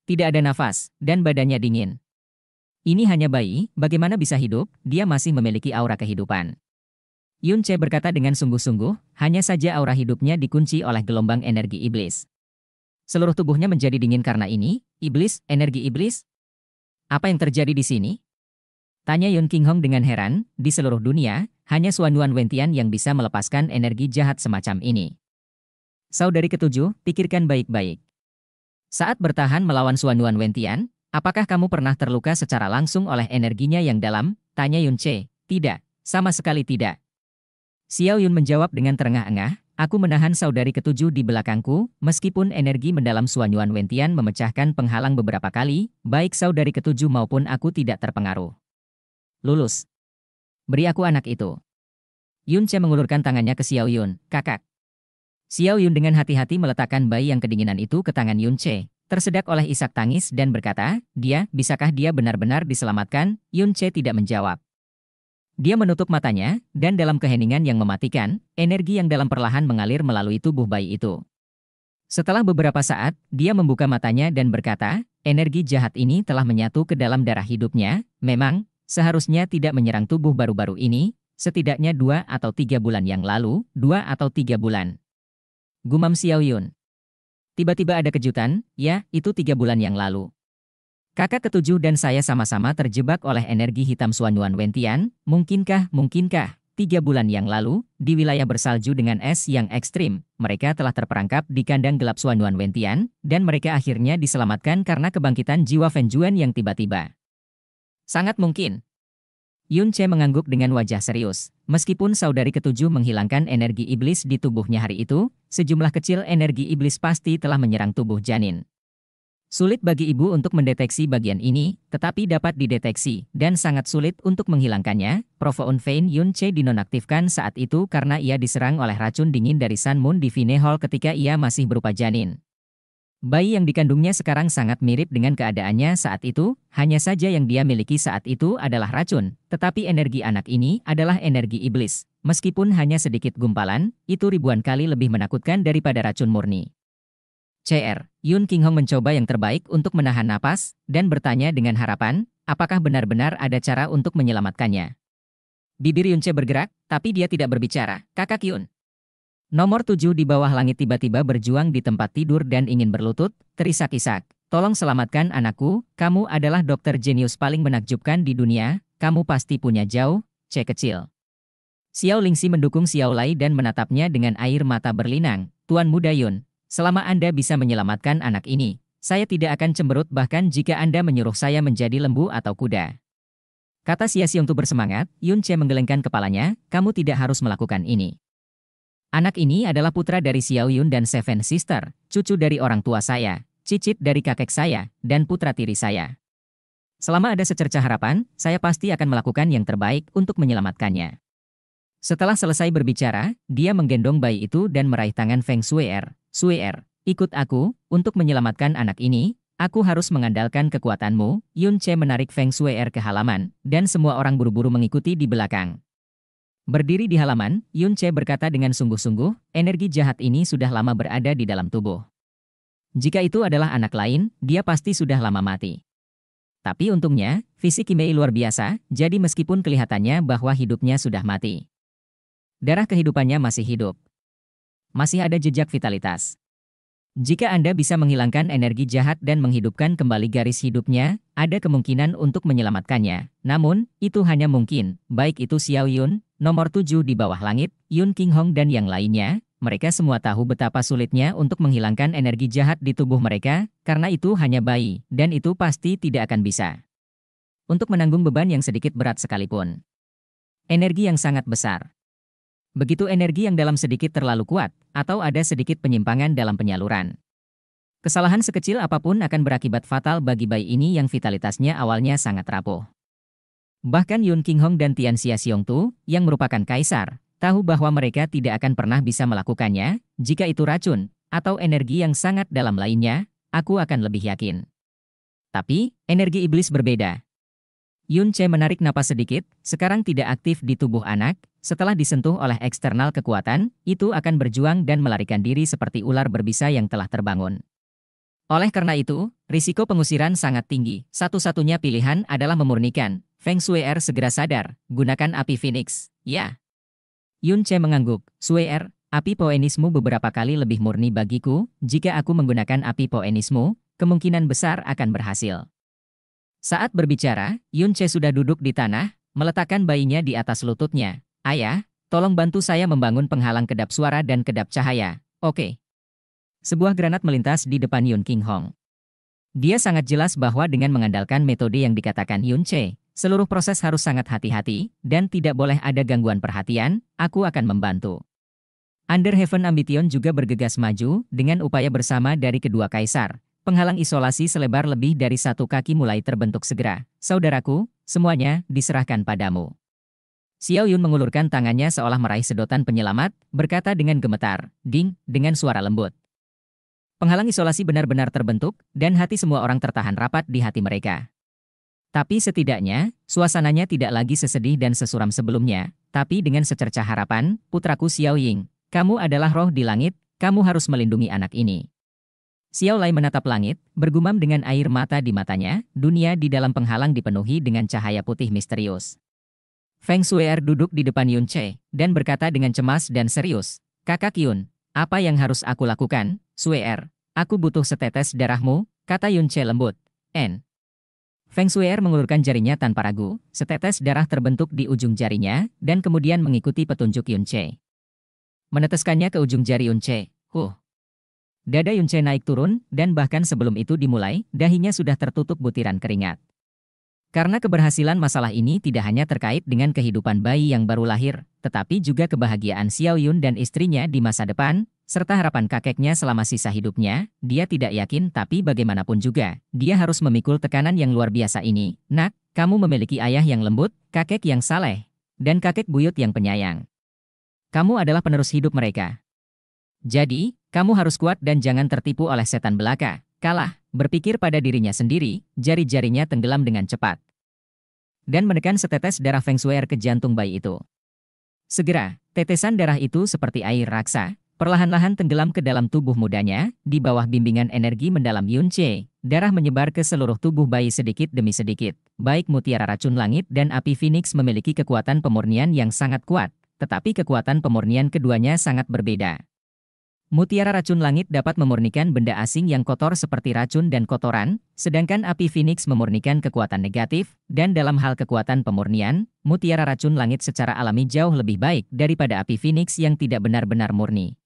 Tidak ada nafas, dan badannya dingin. Ini hanya bayi, bagaimana bisa hidup, dia masih memiliki aura kehidupan. Yun Che berkata dengan sungguh-sungguh, hanya saja aura hidupnya dikunci oleh gelombang energi iblis. Seluruh tubuhnya menjadi dingin karena ini, iblis, energi iblis. Apa yang terjadi di sini? Tanya Yun King Hong dengan heran, di seluruh dunia, hanya Suan Yuan Wentian yang bisa melepaskan energi jahat semacam ini. Saudari ketujuh, pikirkan baik-baik. Saat bertahan melawan Suan Yuan Wentian, apakah kamu pernah terluka secara langsung oleh energinya yang dalam? Tanya Yun Che, tidak, sama sekali tidak. Xiao Yun menjawab dengan terengah-engah, aku menahan saudari ketujuh di belakangku, meskipun energi mendalam Suan Yuan Wentian memecahkan penghalang beberapa kali, baik saudari ketujuh maupun aku tidak terpengaruh. Lulus. Beri aku anak itu. Yun Che mengulurkan tangannya ke Xiao Yun, kakak. Xiao Yun dengan hati-hati meletakkan bayi yang kedinginan itu ke tangan Yun Che. Tersedak oleh isak tangis dan berkata, dia, bisakah dia benar-benar diselamatkan? Yun Che tidak menjawab. Dia menutup matanya, dan dalam keheningan yang mematikan, energi yang dalam perlahan mengalir melalui tubuh bayi itu. Setelah beberapa saat, dia membuka matanya dan berkata, energi jahat ini telah menyatu ke dalam darah hidupnya, memang, Seharusnya tidak menyerang tubuh baru-baru ini, setidaknya dua atau tiga bulan yang lalu, dua atau tiga bulan. Gumam Xiaoyun. Tiba-tiba ada kejutan, ya, itu tiga bulan yang lalu. Kakak ketujuh dan saya sama-sama terjebak oleh energi hitam Suanyuan Wentian, mungkinkah, mungkinkah, tiga bulan yang lalu, di wilayah bersalju dengan es yang ekstrim, mereka telah terperangkap di kandang gelap Suanyuan Wentian, dan mereka akhirnya diselamatkan karena kebangkitan jiwa Fenjuan yang tiba-tiba. Sangat mungkin. Yun Che mengangguk dengan wajah serius. Meskipun saudari ketujuh menghilangkan energi iblis di tubuhnya hari itu, sejumlah kecil energi iblis pasti telah menyerang tubuh janin. Sulit bagi ibu untuk mendeteksi bagian ini, tetapi dapat dideteksi, dan sangat sulit untuk menghilangkannya. Provo Unfein Yun Che dinonaktifkan saat itu karena ia diserang oleh racun dingin dari Sun Moon Divine Hall ketika ia masih berupa janin. Bayi yang dikandungnya sekarang sangat mirip dengan keadaannya saat itu, hanya saja yang dia miliki saat itu adalah racun, tetapi energi anak ini adalah energi iblis. Meskipun hanya sedikit gumpalan, itu ribuan kali lebih menakutkan daripada racun murni. CR, Yun King Hong mencoba yang terbaik untuk menahan napas, dan bertanya dengan harapan, apakah benar-benar ada cara untuk menyelamatkannya. Bibir Yun Che bergerak, tapi dia tidak berbicara, kakak Yun. Nomor tujuh di bawah langit tiba-tiba berjuang di tempat tidur dan ingin berlutut, terisak-isak. Tolong selamatkan anakku, kamu adalah dokter jenius paling menakjubkan di dunia, kamu pasti punya jauh, C kecil. Xiao Lingxi mendukung Xiao Lai dan menatapnya dengan air mata berlinang. Tuan Muda Yun, selama Anda bisa menyelamatkan anak ini, saya tidak akan cemberut bahkan jika Anda menyuruh saya menjadi lembu atau kuda. Kata Sia Xiong Tu bersemangat, Yun Che menggelengkan kepalanya, kamu tidak harus melakukan ini. Anak ini adalah putra dari Xiaoyun dan Seven Sister, cucu dari orang tua saya, cicit dari kakek saya, dan putra tiri saya. Selama ada secerca harapan, saya pasti akan melakukan yang terbaik untuk menyelamatkannya. Setelah selesai berbicara, dia menggendong bayi itu dan meraih tangan Feng Shui'er. Er, ikut aku, untuk menyelamatkan anak ini, aku harus mengandalkan kekuatanmu. Yun Che menarik Feng Er ke halaman, dan semua orang buru-buru mengikuti di belakang. Berdiri di halaman, Yun Che berkata dengan sungguh-sungguh, energi jahat ini sudah lama berada di dalam tubuh. Jika itu adalah anak lain, dia pasti sudah lama mati. Tapi untungnya, fisik Kimei luar biasa, jadi meskipun kelihatannya bahwa hidupnya sudah mati. Darah kehidupannya masih hidup. Masih ada jejak vitalitas. Jika Anda bisa menghilangkan energi jahat dan menghidupkan kembali garis hidupnya, ada kemungkinan untuk menyelamatkannya. Namun, itu hanya mungkin, baik itu Xiao Yun, nomor 7 di bawah langit, Yun King Hong dan yang lainnya, mereka semua tahu betapa sulitnya untuk menghilangkan energi jahat di tubuh mereka, karena itu hanya bayi, dan itu pasti tidak akan bisa. Untuk menanggung beban yang sedikit berat sekalipun. Energi yang sangat besar. Begitu energi yang dalam sedikit terlalu kuat, atau ada sedikit penyimpangan dalam penyaluran. Kesalahan sekecil apapun akan berakibat fatal bagi bayi ini yang vitalitasnya awalnya sangat rapuh. Bahkan Yun King Hong dan Tian Xiong Xia Tu, yang merupakan kaisar, tahu bahwa mereka tidak akan pernah bisa melakukannya, jika itu racun, atau energi yang sangat dalam lainnya, aku akan lebih yakin. Tapi, energi iblis berbeda, Yun Che menarik napas sedikit, sekarang tidak aktif di tubuh anak, setelah disentuh oleh eksternal kekuatan, itu akan berjuang dan melarikan diri seperti ular berbisa yang telah terbangun. Oleh karena itu, risiko pengusiran sangat tinggi. Satu-satunya pilihan adalah memurnikan. Feng Shui Er segera sadar, gunakan api phoenix. Ya. Yun Che mengangguk. Shui Er, api poenismu beberapa kali lebih murni bagiku. Jika aku menggunakan api poenismu, kemungkinan besar akan berhasil. Saat berbicara, Yun Yunche sudah duduk di tanah, meletakkan bayinya di atas lututnya. Ayah, tolong bantu saya membangun penghalang kedap suara dan kedap cahaya. Oke. Sebuah granat melintas di depan Yun King Hong. Dia sangat jelas bahwa dengan mengandalkan metode yang dikatakan Yun Yunche, seluruh proses harus sangat hati-hati, dan tidak boleh ada gangguan perhatian, aku akan membantu. Under Heaven Ambition juga bergegas maju dengan upaya bersama dari kedua kaisar, Penghalang isolasi selebar lebih dari satu kaki mulai terbentuk segera. Saudaraku, semuanya diserahkan padamu. Xiao Yun mengulurkan tangannya seolah meraih sedotan penyelamat, berkata dengan gemetar, ding, dengan suara lembut. Penghalang isolasi benar-benar terbentuk, dan hati semua orang tertahan rapat di hati mereka. Tapi setidaknya, suasananya tidak lagi sesedih dan sesuram sebelumnya, tapi dengan secerca harapan, putraku Xiao Ying, kamu adalah roh di langit, kamu harus melindungi anak ini. Xiao Lai menatap langit, bergumam dengan air mata di matanya, dunia di dalam penghalang dipenuhi dengan cahaya putih misterius. Feng Su'er duduk di depan Yun Che, dan berkata dengan cemas dan serius, Kakak Yun, apa yang harus aku lakukan, Su'er? Aku butuh setetes darahmu, kata Yun Che lembut. N. Feng Su'er mengulurkan jarinya tanpa ragu, setetes darah terbentuk di ujung jarinya, dan kemudian mengikuti petunjuk Yun Che. Meneteskannya ke ujung jari Yun Che. Huh, Dada Yunche naik turun, dan bahkan sebelum itu dimulai, dahinya sudah tertutup butiran keringat. Karena keberhasilan masalah ini tidak hanya terkait dengan kehidupan bayi yang baru lahir, tetapi juga kebahagiaan Xiao Yun dan istrinya di masa depan, serta harapan kakeknya selama sisa hidupnya, dia tidak yakin tapi bagaimanapun juga, dia harus memikul tekanan yang luar biasa ini. Nak, kamu memiliki ayah yang lembut, kakek yang saleh, dan kakek buyut yang penyayang. Kamu adalah penerus hidup mereka. Jadi, kamu harus kuat dan jangan tertipu oleh setan belaka. Kalah, berpikir pada dirinya sendiri, jari-jarinya tenggelam dengan cepat. Dan menekan setetes darah Feng Shui ke jantung bayi itu. Segera, tetesan darah itu seperti air raksa, perlahan-lahan tenggelam ke dalam tubuh mudanya, di bawah bimbingan energi mendalam Yun Che, darah menyebar ke seluruh tubuh bayi sedikit demi sedikit. Baik mutiara racun langit dan api phoenix memiliki kekuatan pemurnian yang sangat kuat, tetapi kekuatan pemurnian keduanya sangat berbeda. Mutiara racun langit dapat memurnikan benda asing yang kotor seperti racun dan kotoran, sedangkan api phoenix memurnikan kekuatan negatif, dan dalam hal kekuatan pemurnian, mutiara racun langit secara alami jauh lebih baik daripada api phoenix yang tidak benar-benar murni.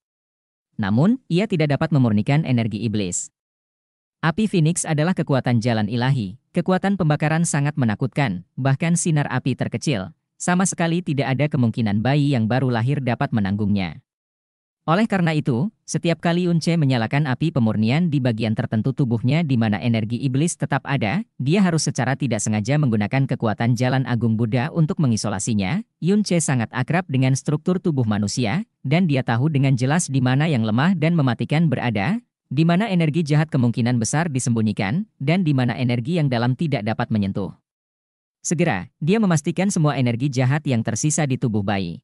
Namun, ia tidak dapat memurnikan energi iblis. Api phoenix adalah kekuatan jalan ilahi, kekuatan pembakaran sangat menakutkan, bahkan sinar api terkecil, sama sekali tidak ada kemungkinan bayi yang baru lahir dapat menanggungnya. Oleh karena itu, setiap kali Unce menyalakan api pemurnian di bagian tertentu tubuhnya di mana energi iblis tetap ada, dia harus secara tidak sengaja menggunakan kekuatan jalan agung Buddha untuk mengisolasinya. Yunce sangat akrab dengan struktur tubuh manusia, dan dia tahu dengan jelas di mana yang lemah dan mematikan berada, di mana energi jahat kemungkinan besar disembunyikan, dan di mana energi yang dalam tidak dapat menyentuh. Segera, dia memastikan semua energi jahat yang tersisa di tubuh bayi.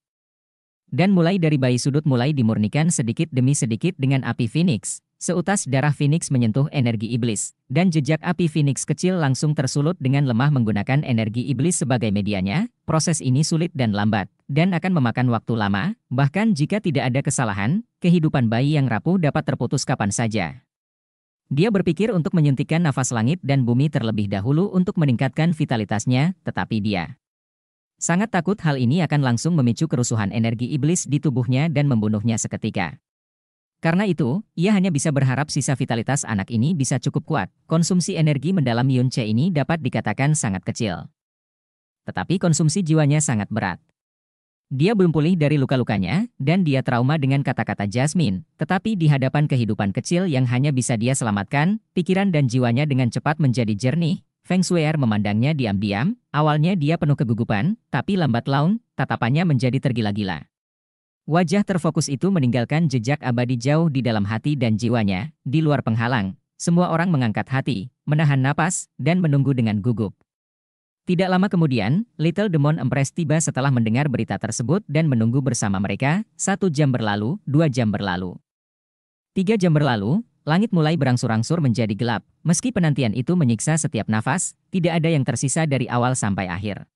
Dan mulai dari bayi sudut mulai dimurnikan sedikit demi sedikit dengan api Phoenix. Seutas darah Phoenix menyentuh energi iblis, dan jejak api Phoenix kecil langsung tersulut dengan lemah menggunakan energi iblis sebagai medianya. Proses ini sulit dan lambat, dan akan memakan waktu lama, bahkan jika tidak ada kesalahan, kehidupan bayi yang rapuh dapat terputus kapan saja. Dia berpikir untuk menyuntikkan nafas langit dan bumi terlebih dahulu untuk meningkatkan vitalitasnya, tetapi dia Sangat takut hal ini akan langsung memicu kerusuhan energi iblis di tubuhnya dan membunuhnya seketika. Karena itu, ia hanya bisa berharap sisa vitalitas anak ini bisa cukup kuat. Konsumsi energi mendalam Yunche ini dapat dikatakan sangat kecil. Tetapi konsumsi jiwanya sangat berat. Dia belum pulih dari luka-lukanya, dan dia trauma dengan kata-kata Jasmine. Tetapi di hadapan kehidupan kecil yang hanya bisa dia selamatkan, pikiran dan jiwanya dengan cepat menjadi jernih, Feng Shuier memandangnya diam-diam, awalnya dia penuh kegugupan, tapi lambat laun, tatapannya menjadi tergila-gila. Wajah terfokus itu meninggalkan jejak abadi jauh di dalam hati dan jiwanya, di luar penghalang. Semua orang mengangkat hati, menahan napas, dan menunggu dengan gugup. Tidak lama kemudian, Little Demon Empress tiba setelah mendengar berita tersebut dan menunggu bersama mereka, satu jam berlalu, dua jam berlalu. Tiga jam berlalu, Langit mulai berangsur-angsur menjadi gelap, meski penantian itu menyiksa setiap nafas, tidak ada yang tersisa dari awal sampai akhir.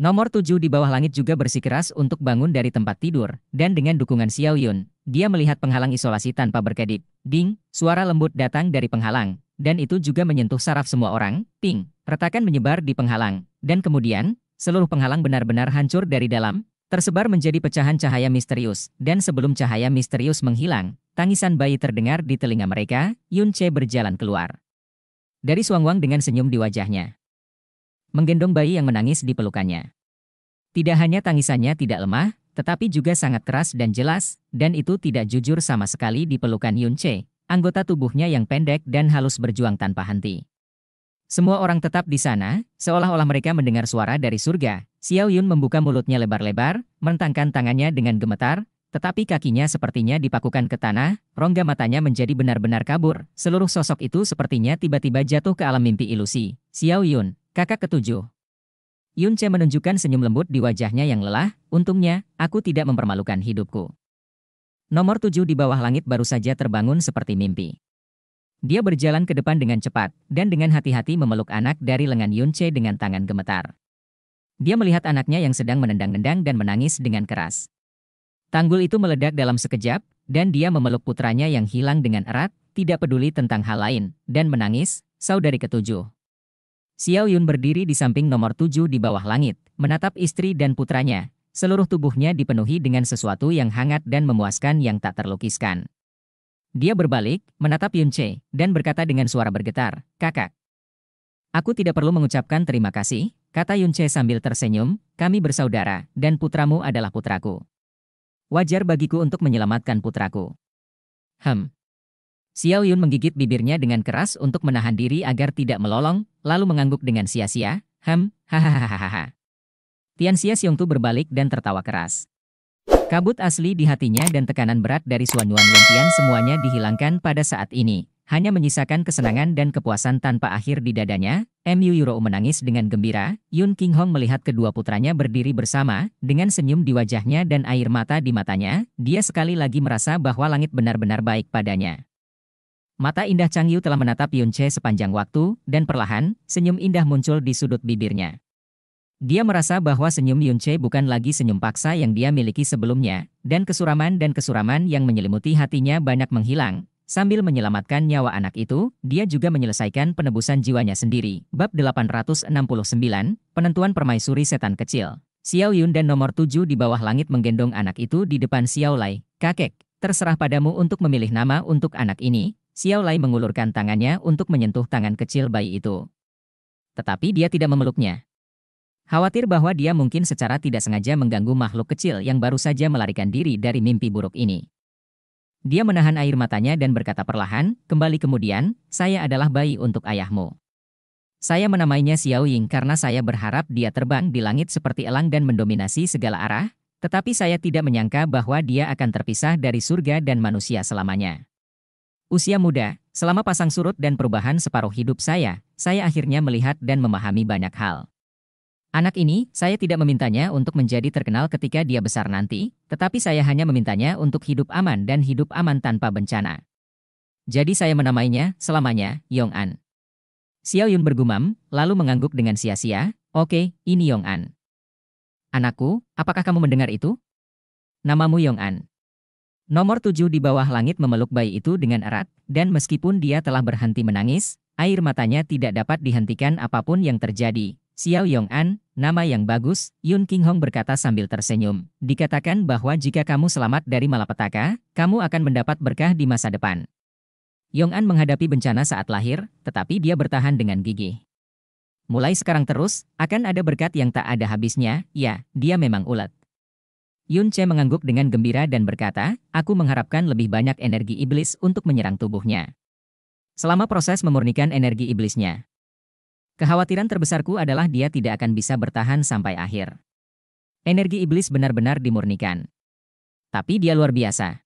Nomor tujuh di bawah langit juga bersikeras untuk bangun dari tempat tidur, dan dengan dukungan Xiao Yun, dia melihat penghalang isolasi tanpa berkedip. Ding, suara lembut datang dari penghalang, dan itu juga menyentuh saraf semua orang. Ping, retakan menyebar di penghalang, dan kemudian, seluruh penghalang benar-benar hancur dari dalam, tersebar menjadi pecahan cahaya misterius, dan sebelum cahaya misterius menghilang, tangisan bayi terdengar di telinga mereka, Yun Che berjalan keluar. Dari Suangwang dengan senyum di wajahnya. Menggendong bayi yang menangis di pelukannya. Tidak hanya tangisannya tidak lemah, tetapi juga sangat keras dan jelas, dan itu tidak jujur sama sekali di pelukan Yun Che, anggota tubuhnya yang pendek dan halus berjuang tanpa henti. Semua orang tetap di sana, seolah-olah mereka mendengar suara dari surga. Xiao Yun membuka mulutnya lebar-lebar, mentangkan tangannya dengan gemetar, tetapi kakinya sepertinya dipakukan ke tanah, rongga matanya menjadi benar-benar kabur. Seluruh sosok itu sepertinya tiba-tiba jatuh ke alam mimpi ilusi. Xiao Yun, kakak ketujuh. Yun Che menunjukkan senyum lembut di wajahnya yang lelah, untungnya, aku tidak mempermalukan hidupku. Nomor tujuh di bawah langit baru saja terbangun seperti mimpi. Dia berjalan ke depan dengan cepat, dan dengan hati-hati memeluk anak dari lengan Yunche dengan tangan gemetar. Dia melihat anaknya yang sedang menendang-nendang dan menangis dengan keras. Tanggul itu meledak dalam sekejap, dan dia memeluk putranya yang hilang dengan erat, tidak peduli tentang hal lain, dan menangis, saudari ketujuh. Xiao Yun berdiri di samping nomor tujuh di bawah langit, menatap istri dan putranya, seluruh tubuhnya dipenuhi dengan sesuatu yang hangat dan memuaskan yang tak terlukiskan. Dia berbalik, menatap Yun Che, dan berkata dengan suara bergetar, Kakak. Aku tidak perlu mengucapkan terima kasih, kata Yun Che sambil tersenyum, kami bersaudara, dan putramu adalah putraku. Wajar bagiku untuk menyelamatkan putraku. Hem. Xiao Yun menggigit bibirnya dengan keras untuk menahan diri agar tidak melolong, lalu mengangguk dengan sia-sia, hem, hahaha. Tian Xia Xiongtu berbalik dan tertawa keras. Kabut asli di hatinya dan tekanan berat dari Suanyuan lumpian semuanya dihilangkan pada saat ini. Hanya menyisakan kesenangan dan kepuasan tanpa akhir di dadanya, Mu Yuro menangis dengan gembira, Yun King Hong melihat kedua putranya berdiri bersama, dengan senyum di wajahnya dan air mata di matanya, dia sekali lagi merasa bahwa langit benar-benar baik padanya. Mata indah Chang Yu telah menatap Yun Che sepanjang waktu, dan perlahan, senyum indah muncul di sudut bibirnya. Dia merasa bahwa senyum Yunche bukan lagi senyum paksa yang dia miliki sebelumnya, dan kesuraman dan kesuraman yang menyelimuti hatinya banyak menghilang. Sambil menyelamatkan nyawa anak itu, dia juga menyelesaikan penebusan jiwanya sendiri. Bab 869, Penentuan Permaisuri Setan Kecil Xiao Yun dan nomor 7 di bawah langit menggendong anak itu di depan Xiao Lai. Kakek, terserah padamu untuk memilih nama untuk anak ini. Xiao Lai mengulurkan tangannya untuk menyentuh tangan kecil bayi itu. Tetapi dia tidak memeluknya. Khawatir bahwa dia mungkin secara tidak sengaja mengganggu makhluk kecil yang baru saja melarikan diri dari mimpi buruk ini. Dia menahan air matanya dan berkata perlahan, kembali kemudian, saya adalah bayi untuk ayahmu. Saya menamainya Xiao Ying karena saya berharap dia terbang di langit seperti elang dan mendominasi segala arah, tetapi saya tidak menyangka bahwa dia akan terpisah dari surga dan manusia selamanya. Usia muda, selama pasang surut dan perubahan separuh hidup saya, saya akhirnya melihat dan memahami banyak hal. Anak ini, saya tidak memintanya untuk menjadi terkenal ketika dia besar nanti, tetapi saya hanya memintanya untuk hidup aman dan hidup aman tanpa bencana. Jadi saya menamainya, selamanya, Yong An. Xiao Yun bergumam, lalu mengangguk dengan sia-sia, oke, okay, ini Yong An. Anakku, apakah kamu mendengar itu? Namamu Yong An. Nomor tujuh di bawah langit memeluk bayi itu dengan erat, dan meskipun dia telah berhenti menangis, air matanya tidak dapat dihentikan apapun yang terjadi, Xiao An, nama yang bagus, Yun King Hong berkata sambil tersenyum. Dikatakan bahwa jika kamu selamat dari malapetaka, kamu akan mendapat berkah di masa depan. Yong An menghadapi bencana saat lahir, tetapi dia bertahan dengan gigih. Mulai sekarang terus, akan ada berkat yang tak ada habisnya, ya, dia memang ulet. Yun Che mengangguk dengan gembira dan berkata, aku mengharapkan lebih banyak energi iblis untuk menyerang tubuhnya. Selama proses memurnikan energi iblisnya, Kekhawatiran terbesarku adalah dia tidak akan bisa bertahan sampai akhir. Energi iblis benar-benar dimurnikan. Tapi dia luar biasa.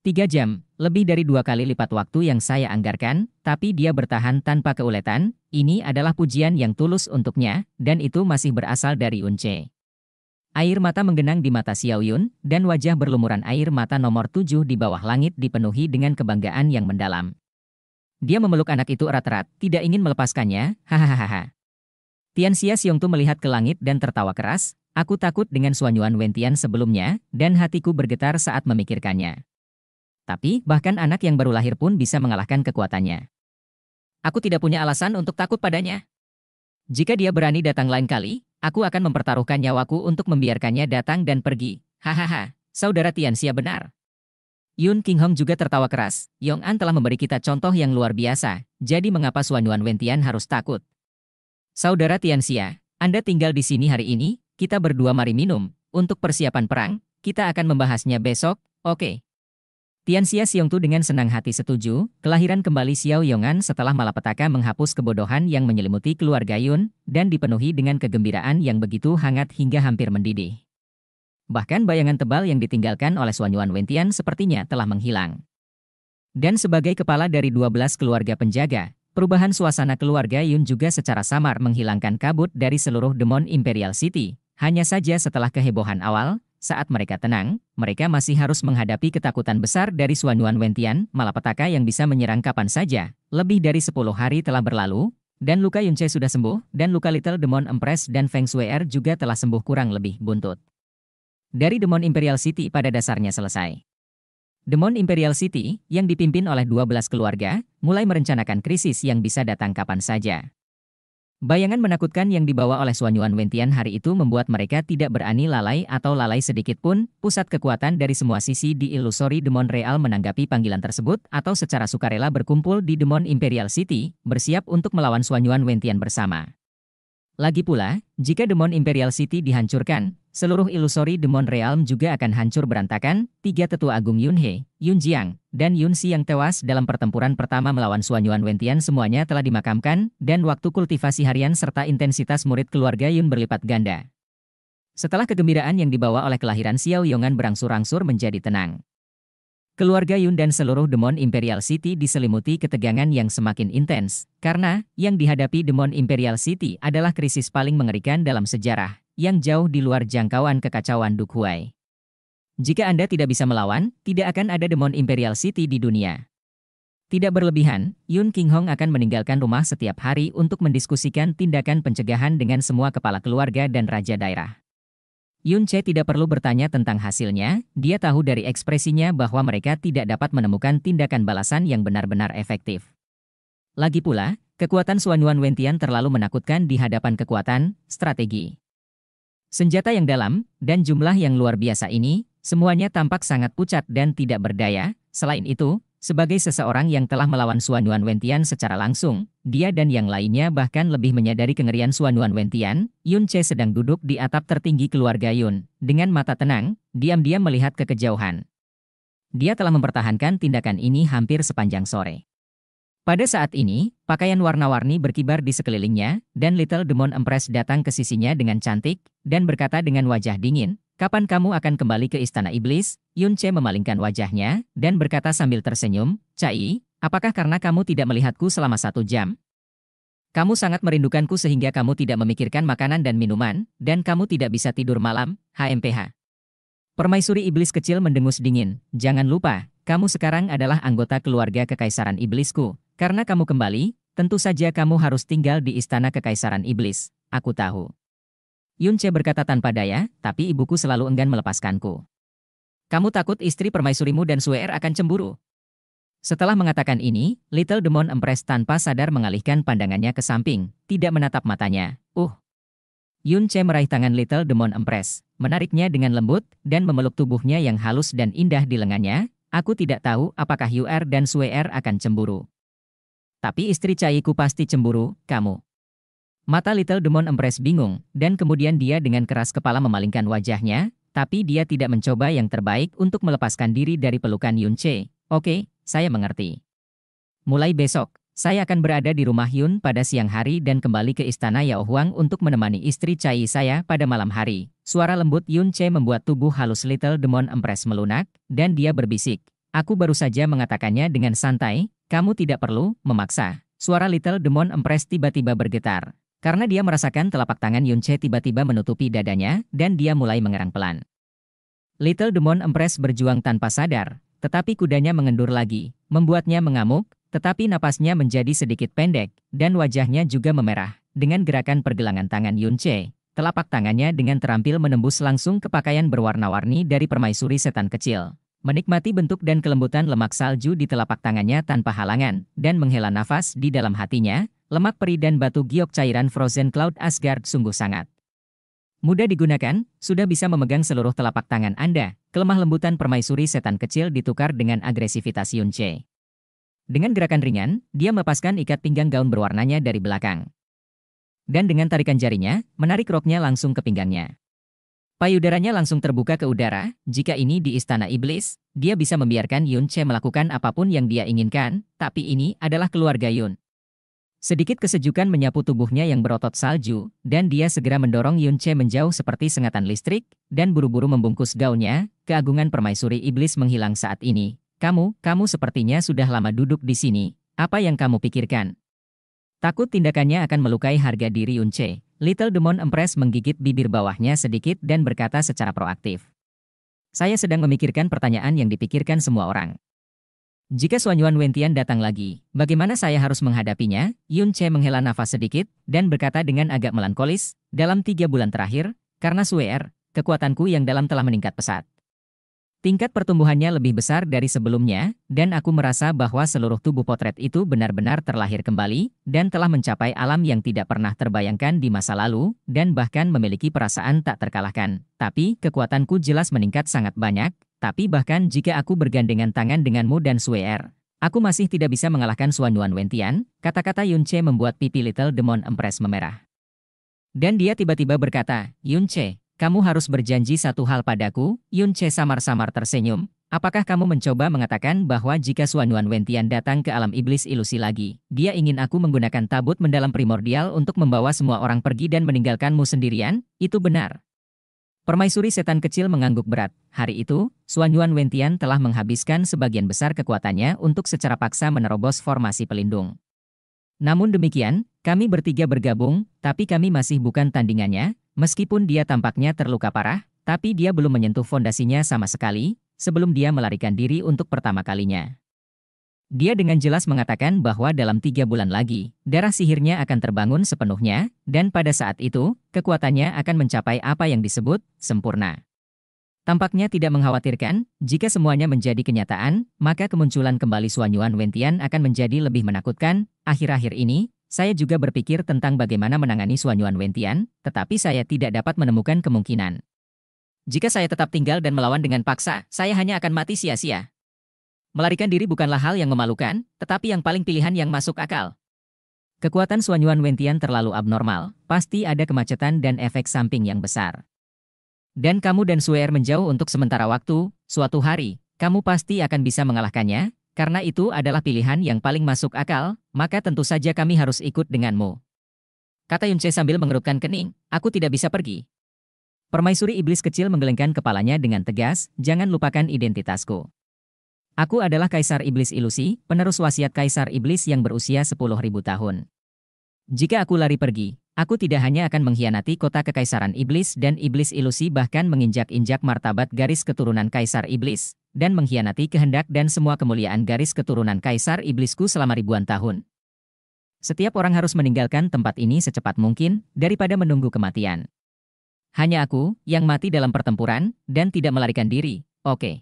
Tiga jam, lebih dari dua kali lipat waktu yang saya anggarkan, tapi dia bertahan tanpa keuletan, ini adalah pujian yang tulus untuknya, dan itu masih berasal dari Unce. Air mata menggenang di mata Xiaoyun, dan wajah berlumuran air mata nomor tujuh di bawah langit dipenuhi dengan kebanggaan yang mendalam. Dia memeluk anak itu erat-erat, tidak ingin melepaskannya, hahaha. Tian Xiong Tu melihat ke langit dan tertawa keras, aku takut dengan Suanyuan Wentian sebelumnya, dan hatiku bergetar saat memikirkannya. Tapi, bahkan anak yang baru lahir pun bisa mengalahkan kekuatannya. Aku tidak punya alasan untuk takut padanya. Jika dia berani datang lain kali, aku akan mempertaruhkan nyawaku untuk membiarkannya datang dan pergi. Hahaha, saudara Tian Xia benar. Yun King Hong juga tertawa keras. Yong An telah memberi kita contoh yang luar biasa, jadi mengapa Suan Yuan Wentian harus takut? Saudara Tianxia, Anda tinggal di sini hari ini, kita berdua mari minum. Untuk persiapan perang, kita akan membahasnya besok, oke. Okay. Xiong Tu dengan senang hati setuju, kelahiran kembali Xiao Yongan setelah malapetaka menghapus kebodohan yang menyelimuti keluarga Yun, dan dipenuhi dengan kegembiraan yang begitu hangat hingga hampir mendidih. Bahkan bayangan tebal yang ditinggalkan oleh Suanyuan Wentian sepertinya telah menghilang. Dan sebagai kepala dari 12 keluarga penjaga, perubahan suasana keluarga Yun juga secara samar menghilangkan kabut dari seluruh demon Imperial City. Hanya saja setelah kehebohan awal, saat mereka tenang, mereka masih harus menghadapi ketakutan besar dari Suanyuan Wentian, malapetaka yang bisa menyerang kapan saja. Lebih dari 10 hari telah berlalu, dan luka Yunche sudah sembuh, dan luka Little Demon Empress dan Feng Shui Er juga telah sembuh kurang lebih buntut dari Demon Imperial City pada dasarnya selesai. Demon Imperial City, yang dipimpin oleh 12 keluarga, mulai merencanakan krisis yang bisa datang kapan saja. Bayangan menakutkan yang dibawa oleh Suanyuan Wentian hari itu membuat mereka tidak berani lalai atau lalai sedikit pun. Pusat kekuatan dari semua sisi di Illusory Demon Real menanggapi panggilan tersebut atau secara sukarela berkumpul di Demon Imperial City, bersiap untuk melawan Suanyuan Wentian bersama. Lagi pula, jika Demon Imperial City dihancurkan, Seluruh ilusori Demon Realm juga akan hancur berantakan, tiga tetua agung Yun He, Yun Jiang, dan Yun Si yang tewas dalam pertempuran pertama melawan Suanyuan Yuan Wentian semuanya telah dimakamkan, dan waktu kultivasi harian serta intensitas murid keluarga Yun berlipat ganda. Setelah kegembiraan yang dibawa oleh kelahiran Xiao Yongan berangsur-angsur menjadi tenang. Keluarga Yun dan seluruh Demon Imperial City diselimuti ketegangan yang semakin intens, karena yang dihadapi Demon Imperial City adalah krisis paling mengerikan dalam sejarah yang jauh di luar jangkauan kekacauan Duk Huai. Jika Anda tidak bisa melawan, tidak akan ada demon Imperial City di dunia. Tidak berlebihan, Yun King Hong akan meninggalkan rumah setiap hari untuk mendiskusikan tindakan pencegahan dengan semua kepala keluarga dan raja daerah. Yun Che tidak perlu bertanya tentang hasilnya, dia tahu dari ekspresinya bahwa mereka tidak dapat menemukan tindakan balasan yang benar-benar efektif. Lagi pula, kekuatan Suan Yuan Wentian terlalu menakutkan di hadapan kekuatan strategi. Senjata yang dalam dan jumlah yang luar biasa ini, semuanya tampak sangat pucat dan tidak berdaya. Selain itu, sebagai seseorang yang telah melawan Suanuan Wentian secara langsung, dia dan yang lainnya bahkan lebih menyadari kengerian Suanuan Wentian. Yun Che sedang duduk di atap tertinggi keluarga Yun. Dengan mata tenang, diam-diam melihat ke kejauhan. Dia telah mempertahankan tindakan ini hampir sepanjang sore. Pada saat ini, pakaian warna-warni berkibar di sekelilingnya, dan Little Demon Empress datang ke sisinya dengan cantik, dan berkata dengan wajah dingin, Kapan kamu akan kembali ke Istana Iblis? Yun Che memalingkan wajahnya, dan berkata sambil tersenyum, Cai, apakah karena kamu tidak melihatku selama satu jam? Kamu sangat merindukanku sehingga kamu tidak memikirkan makanan dan minuman, dan kamu tidak bisa tidur malam, HMPH. Permaisuri Iblis kecil mendengus dingin, jangan lupa, kamu sekarang adalah anggota keluarga Kekaisaran Iblisku, karena kamu kembali, tentu saja kamu harus tinggal di istana kekaisaran iblis, aku tahu. Yunche berkata tanpa daya, tapi ibuku selalu enggan melepaskanku. Kamu takut istri permaisurimu dan Suer er akan cemburu. Setelah mengatakan ini, Little Demon Empress tanpa sadar mengalihkan pandangannya ke samping, tidak menatap matanya. Uh. Yunche meraih tangan Little Demon Empress, menariknya dengan lembut, dan memeluk tubuhnya yang halus dan indah di lengannya. Aku tidak tahu apakah Yu'er dan Suer er akan cemburu. Tapi istri Caiku pasti cemburu, kamu. Mata Little Demon Empress bingung, dan kemudian dia dengan keras kepala memalingkan wajahnya, tapi dia tidak mencoba yang terbaik untuk melepaskan diri dari pelukan Yun Che. Oke, saya mengerti. Mulai besok, saya akan berada di rumah Yun pada siang hari dan kembali ke istana Yao Huang untuk menemani istri Cai saya pada malam hari. Suara lembut Yun Che membuat tubuh halus Little Demon Empress melunak, dan dia berbisik. Aku baru saja mengatakannya dengan santai, kamu tidak perlu memaksa. Suara Little Demon Empress tiba-tiba bergetar. Karena dia merasakan telapak tangan Yunche tiba-tiba menutupi dadanya dan dia mulai mengerang pelan. Little Demon Empress berjuang tanpa sadar, tetapi kudanya mengendur lagi, membuatnya mengamuk, tetapi napasnya menjadi sedikit pendek, dan wajahnya juga memerah, dengan gerakan pergelangan tangan Yun Che. Telapak tangannya dengan terampil menembus langsung ke pakaian berwarna-warni dari permaisuri setan kecil. Menikmati bentuk dan kelembutan lemak salju di telapak tangannya tanpa halangan, dan menghela nafas di dalam hatinya, lemak peri dan batu giok cairan Frozen Cloud Asgard sungguh sangat. Mudah digunakan, sudah bisa memegang seluruh telapak tangan Anda, kelemah lembutan permaisuri setan kecil ditukar dengan agresivitas Yun Dengan gerakan ringan, dia melepaskan ikat pinggang gaun berwarnanya dari belakang. Dan dengan tarikan jarinya, menarik roknya langsung ke pinggangnya. Payudaranya langsung terbuka ke udara, jika ini di istana iblis, dia bisa membiarkan Yun Che melakukan apapun yang dia inginkan, tapi ini adalah keluarga Yun. Sedikit kesejukan menyapu tubuhnya yang berotot salju, dan dia segera mendorong Yun Che menjauh seperti sengatan listrik, dan buru-buru membungkus gaunnya, keagungan permaisuri iblis menghilang saat ini. Kamu, kamu sepertinya sudah lama duduk di sini, apa yang kamu pikirkan? Takut tindakannya akan melukai harga diri Yun Che, Little Demon Empress menggigit bibir bawahnya sedikit dan berkata secara proaktif. Saya sedang memikirkan pertanyaan yang dipikirkan semua orang. Jika Suanyuan Wentian datang lagi, bagaimana saya harus menghadapinya? Yun Che menghela nafas sedikit dan berkata dengan agak melankolis, dalam tiga bulan terakhir, karena Suer, er, kekuatanku yang dalam telah meningkat pesat. Tingkat pertumbuhannya lebih besar dari sebelumnya, dan aku merasa bahwa seluruh tubuh potret itu benar-benar terlahir kembali, dan telah mencapai alam yang tidak pernah terbayangkan di masa lalu, dan bahkan memiliki perasaan tak terkalahkan. Tapi, kekuatanku jelas meningkat sangat banyak, tapi bahkan jika aku bergandengan tangan denganmu dan Suer, aku masih tidak bisa mengalahkan Suan Yuan Wentian, kata-kata Yun Che membuat pipi Little Demon Empress memerah. Dan dia tiba-tiba berkata, Yun Che, kamu harus berjanji satu hal padaku, Yun Che samar-samar tersenyum. Apakah kamu mencoba mengatakan bahwa jika Suanuan Wentian datang ke alam iblis ilusi lagi, dia ingin aku menggunakan tabut mendalam primordial untuk membawa semua orang pergi dan meninggalkanmu sendirian? Itu benar. Permaisuri setan kecil mengangguk berat. Hari itu, Suanyuan Wentian telah menghabiskan sebagian besar kekuatannya untuk secara paksa menerobos formasi pelindung. Namun demikian, kami bertiga bergabung, tapi kami masih bukan tandingannya, Meskipun dia tampaknya terluka parah, tapi dia belum menyentuh fondasinya sama sekali, sebelum dia melarikan diri untuk pertama kalinya. Dia dengan jelas mengatakan bahwa dalam tiga bulan lagi, darah sihirnya akan terbangun sepenuhnya, dan pada saat itu, kekuatannya akan mencapai apa yang disebut sempurna. Tampaknya tidak mengkhawatirkan, jika semuanya menjadi kenyataan, maka kemunculan kembali Suanyuan Wentian akan menjadi lebih menakutkan. Akhir-akhir ini, saya juga berpikir tentang bagaimana menangani Suanyuan Wentian, tetapi saya tidak dapat menemukan kemungkinan. Jika saya tetap tinggal dan melawan dengan paksa, saya hanya akan mati sia-sia. Melarikan diri bukanlah hal yang memalukan, tetapi yang paling pilihan yang masuk akal. Kekuatan Suanyuan Wentian terlalu abnormal, pasti ada kemacetan dan efek samping yang besar. Dan kamu dan Suer menjauh untuk sementara waktu, suatu hari, kamu pasti akan bisa mengalahkannya, karena itu adalah pilihan yang paling masuk akal, maka tentu saja kami harus ikut denganmu. Kata Yunce sambil mengerutkan kening, aku tidak bisa pergi. Permaisuri iblis kecil menggelengkan kepalanya dengan tegas, jangan lupakan identitasku. Aku adalah Kaisar Iblis Ilusi, penerus wasiat Kaisar Iblis yang berusia 10.000 tahun. Jika aku lari pergi, Aku tidak hanya akan mengkhianati kota kekaisaran iblis dan iblis ilusi bahkan menginjak-injak martabat garis keturunan kaisar iblis, dan mengkhianati kehendak dan semua kemuliaan garis keturunan kaisar iblisku selama ribuan tahun. Setiap orang harus meninggalkan tempat ini secepat mungkin, daripada menunggu kematian. Hanya aku, yang mati dalam pertempuran, dan tidak melarikan diri, oke. Okay.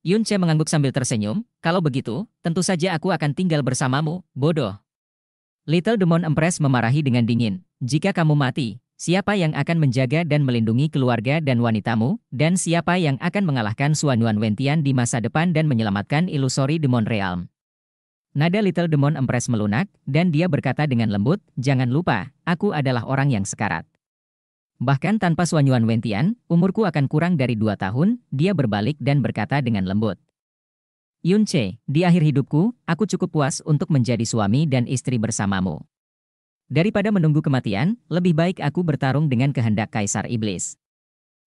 Yun Che mengangguk sambil tersenyum, kalau begitu, tentu saja aku akan tinggal bersamamu, bodoh. Little Demon Empress memarahi dengan dingin, jika kamu mati, siapa yang akan menjaga dan melindungi keluarga dan wanitamu, dan siapa yang akan mengalahkan Yuan Wentian di masa depan dan menyelamatkan ilusori Demon Realm. Nada Little Demon Empress melunak, dan dia berkata dengan lembut, jangan lupa, aku adalah orang yang sekarat. Bahkan tanpa Suanyuan Wentian, umurku akan kurang dari dua tahun, dia berbalik dan berkata dengan lembut. Yun Che, di akhir hidupku, aku cukup puas untuk menjadi suami dan istri bersamamu. Daripada menunggu kematian, lebih baik aku bertarung dengan kehendak Kaisar Iblis.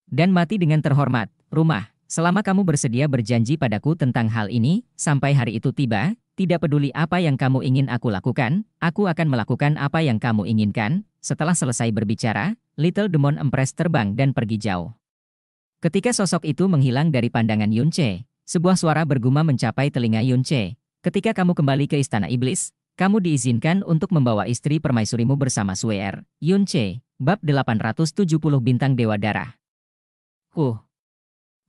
Dan mati dengan terhormat, rumah, selama kamu bersedia berjanji padaku tentang hal ini, sampai hari itu tiba, tidak peduli apa yang kamu ingin aku lakukan, aku akan melakukan apa yang kamu inginkan. Setelah selesai berbicara, Little Demon Empress terbang dan pergi jauh. Ketika sosok itu menghilang dari pandangan Yun Che, sebuah suara bergumam mencapai telinga Yun Che. Ketika kamu kembali ke Istana Iblis, kamu diizinkan untuk membawa istri permaisurimu bersama Suer, Yun Che, bab 870 bintang Dewa Darah. Huh.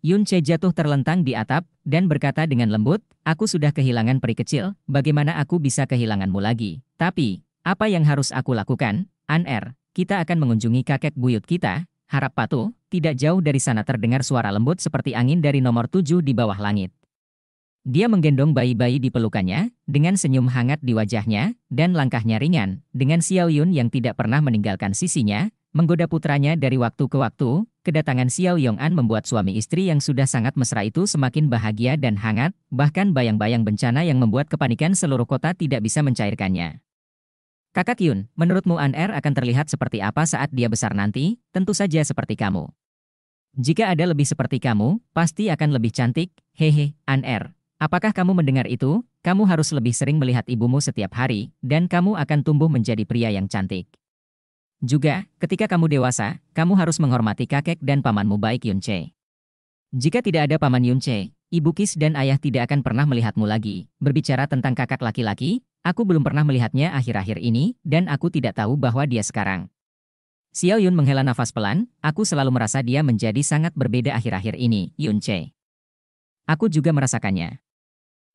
Yun Che jatuh terlentang di atap dan berkata dengan lembut, aku sudah kehilangan peri kecil, bagaimana aku bisa kehilanganmu lagi? Tapi, apa yang harus aku lakukan? An'er? kita akan mengunjungi kakek buyut kita, Harap patuh, tidak jauh dari sana terdengar suara lembut seperti angin dari nomor tujuh di bawah langit. Dia menggendong bayi-bayi di pelukannya, dengan senyum hangat di wajahnya, dan langkahnya ringan, dengan Xiao Yun yang tidak pernah meninggalkan sisinya, menggoda putranya dari waktu ke waktu, kedatangan Xiao Yong An membuat suami istri yang sudah sangat mesra itu semakin bahagia dan hangat, bahkan bayang-bayang bencana yang membuat kepanikan seluruh kota tidak bisa mencairkannya. Kakak Yun, menurutmu An Er akan terlihat seperti apa saat dia besar nanti? Tentu saja seperti kamu. Jika ada lebih seperti kamu, pasti akan lebih cantik. Hehe, An Er. Apakah kamu mendengar itu? Kamu harus lebih sering melihat ibumu setiap hari, dan kamu akan tumbuh menjadi pria yang cantik. Juga, ketika kamu dewasa, kamu harus menghormati kakek dan pamanmu baik Yun Che. Jika tidak ada paman Yun Che, Ibu Kis dan ayah tidak akan pernah melihatmu lagi. Berbicara tentang kakak laki-laki, Aku belum pernah melihatnya akhir-akhir ini, dan aku tidak tahu bahwa dia sekarang. Xiao Yun menghela nafas pelan, aku selalu merasa dia menjadi sangat berbeda akhir-akhir ini, Yun Che. Aku juga merasakannya.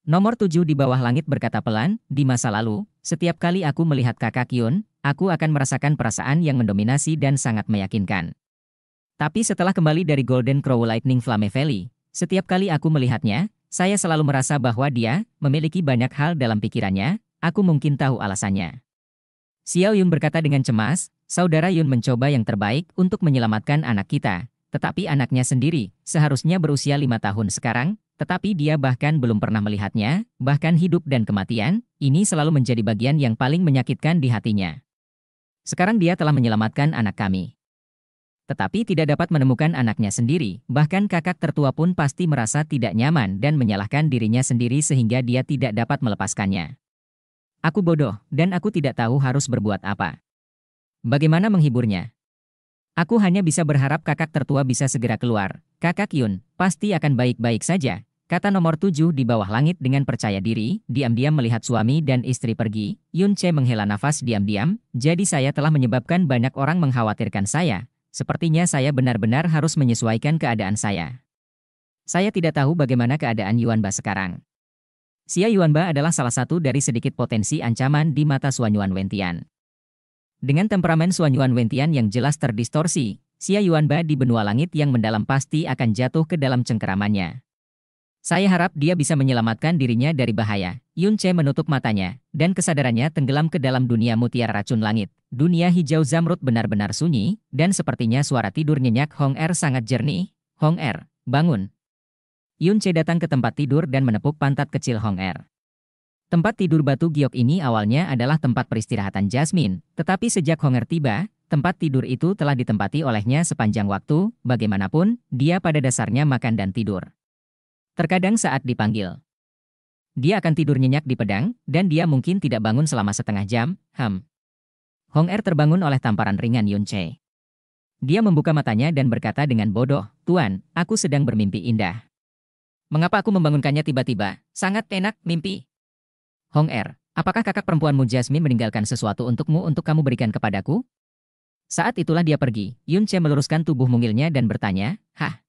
Nomor tujuh di bawah langit berkata pelan, di masa lalu, setiap kali aku melihat kakak Yun, aku akan merasakan perasaan yang mendominasi dan sangat meyakinkan. Tapi setelah kembali dari Golden Crow Lightning Flame Valley, setiap kali aku melihatnya, saya selalu merasa bahwa dia memiliki banyak hal dalam pikirannya, Aku mungkin tahu alasannya. Xiao Yun berkata dengan cemas, saudara Yun mencoba yang terbaik untuk menyelamatkan anak kita, tetapi anaknya sendiri, seharusnya berusia lima tahun sekarang, tetapi dia bahkan belum pernah melihatnya, bahkan hidup dan kematian, ini selalu menjadi bagian yang paling menyakitkan di hatinya. Sekarang dia telah menyelamatkan anak kami. Tetapi tidak dapat menemukan anaknya sendiri, bahkan kakak tertua pun pasti merasa tidak nyaman dan menyalahkan dirinya sendiri sehingga dia tidak dapat melepaskannya. Aku bodoh, dan aku tidak tahu harus berbuat apa. Bagaimana menghiburnya? Aku hanya bisa berharap kakak tertua bisa segera keluar. Kakak Yun, pasti akan baik-baik saja. Kata nomor tujuh di bawah langit dengan percaya diri, diam-diam melihat suami dan istri pergi. Yun Che menghela nafas diam-diam, jadi saya telah menyebabkan banyak orang mengkhawatirkan saya. Sepertinya saya benar-benar harus menyesuaikan keadaan saya. Saya tidak tahu bagaimana keadaan Yuan Ba sekarang. Xia Yuanba adalah salah satu dari sedikit potensi ancaman di mata Xuan Yuan Wentian. Dengan temperamen Xuan Yuan Wentian yang jelas terdistorsi, Xia Yuanba di benua langit yang mendalam pasti akan jatuh ke dalam cengkeramannya. Saya harap dia bisa menyelamatkan dirinya dari bahaya. Yun Che menutup matanya, dan kesadarannya tenggelam ke dalam dunia mutiara racun langit. Dunia hijau zamrud benar-benar sunyi, dan sepertinya suara tidur nyenyak Hong Er sangat jernih. Hong Er, bangun, Yun Che datang ke tempat tidur dan menepuk pantat kecil Hong Er. Tempat tidur batu giok ini awalnya adalah tempat peristirahatan Jasmine, tetapi sejak Hong Er tiba, tempat tidur itu telah ditempati olehnya sepanjang waktu, bagaimanapun, dia pada dasarnya makan dan tidur. Terkadang saat dipanggil, dia akan tidur nyenyak di pedang, dan dia mungkin tidak bangun selama setengah jam, ham. Hong Er terbangun oleh tamparan ringan Yun Che. Dia membuka matanya dan berkata dengan bodoh, Tuan, aku sedang bermimpi indah. Mengapa aku membangunkannya tiba-tiba? Sangat enak, mimpi. Hong Er, apakah kakak perempuanmu Jasmine meninggalkan sesuatu untukmu untuk kamu berikan kepadaku? Saat itulah dia pergi. Yun Che meluruskan tubuh mungilnya dan bertanya, Hah?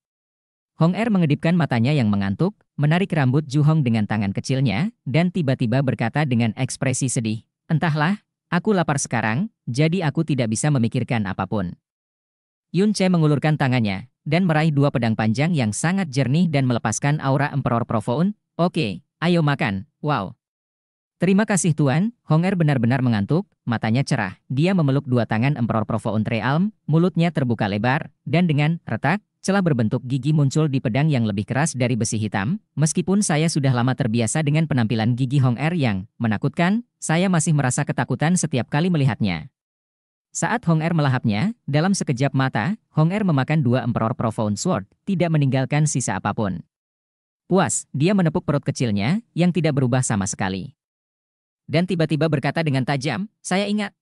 Hong Er mengedipkan matanya yang mengantuk, menarik rambut Ju Hong dengan tangan kecilnya, dan tiba-tiba berkata dengan ekspresi sedih, Entahlah, aku lapar sekarang, jadi aku tidak bisa memikirkan apapun. Yun Che mengulurkan tangannya, dan meraih dua pedang panjang yang sangat jernih dan melepaskan aura Emperor Profound. Oke, ayo makan. Wow. Terima kasih Tuan, Honger benar-benar mengantuk, matanya cerah. Dia memeluk dua tangan Emperor Profound Realm, mulutnya terbuka lebar, dan dengan retak, celah berbentuk gigi muncul di pedang yang lebih keras dari besi hitam. Meskipun saya sudah lama terbiasa dengan penampilan gigi Hong Er yang menakutkan, saya masih merasa ketakutan setiap kali melihatnya. Saat Hong Er melahapnya, dalam sekejap mata, Hong Er memakan dua Emperor Profound Sword, tidak meninggalkan sisa apapun. Puas, dia menepuk perut kecilnya, yang tidak berubah sama sekali. Dan tiba-tiba berkata dengan tajam, saya ingat.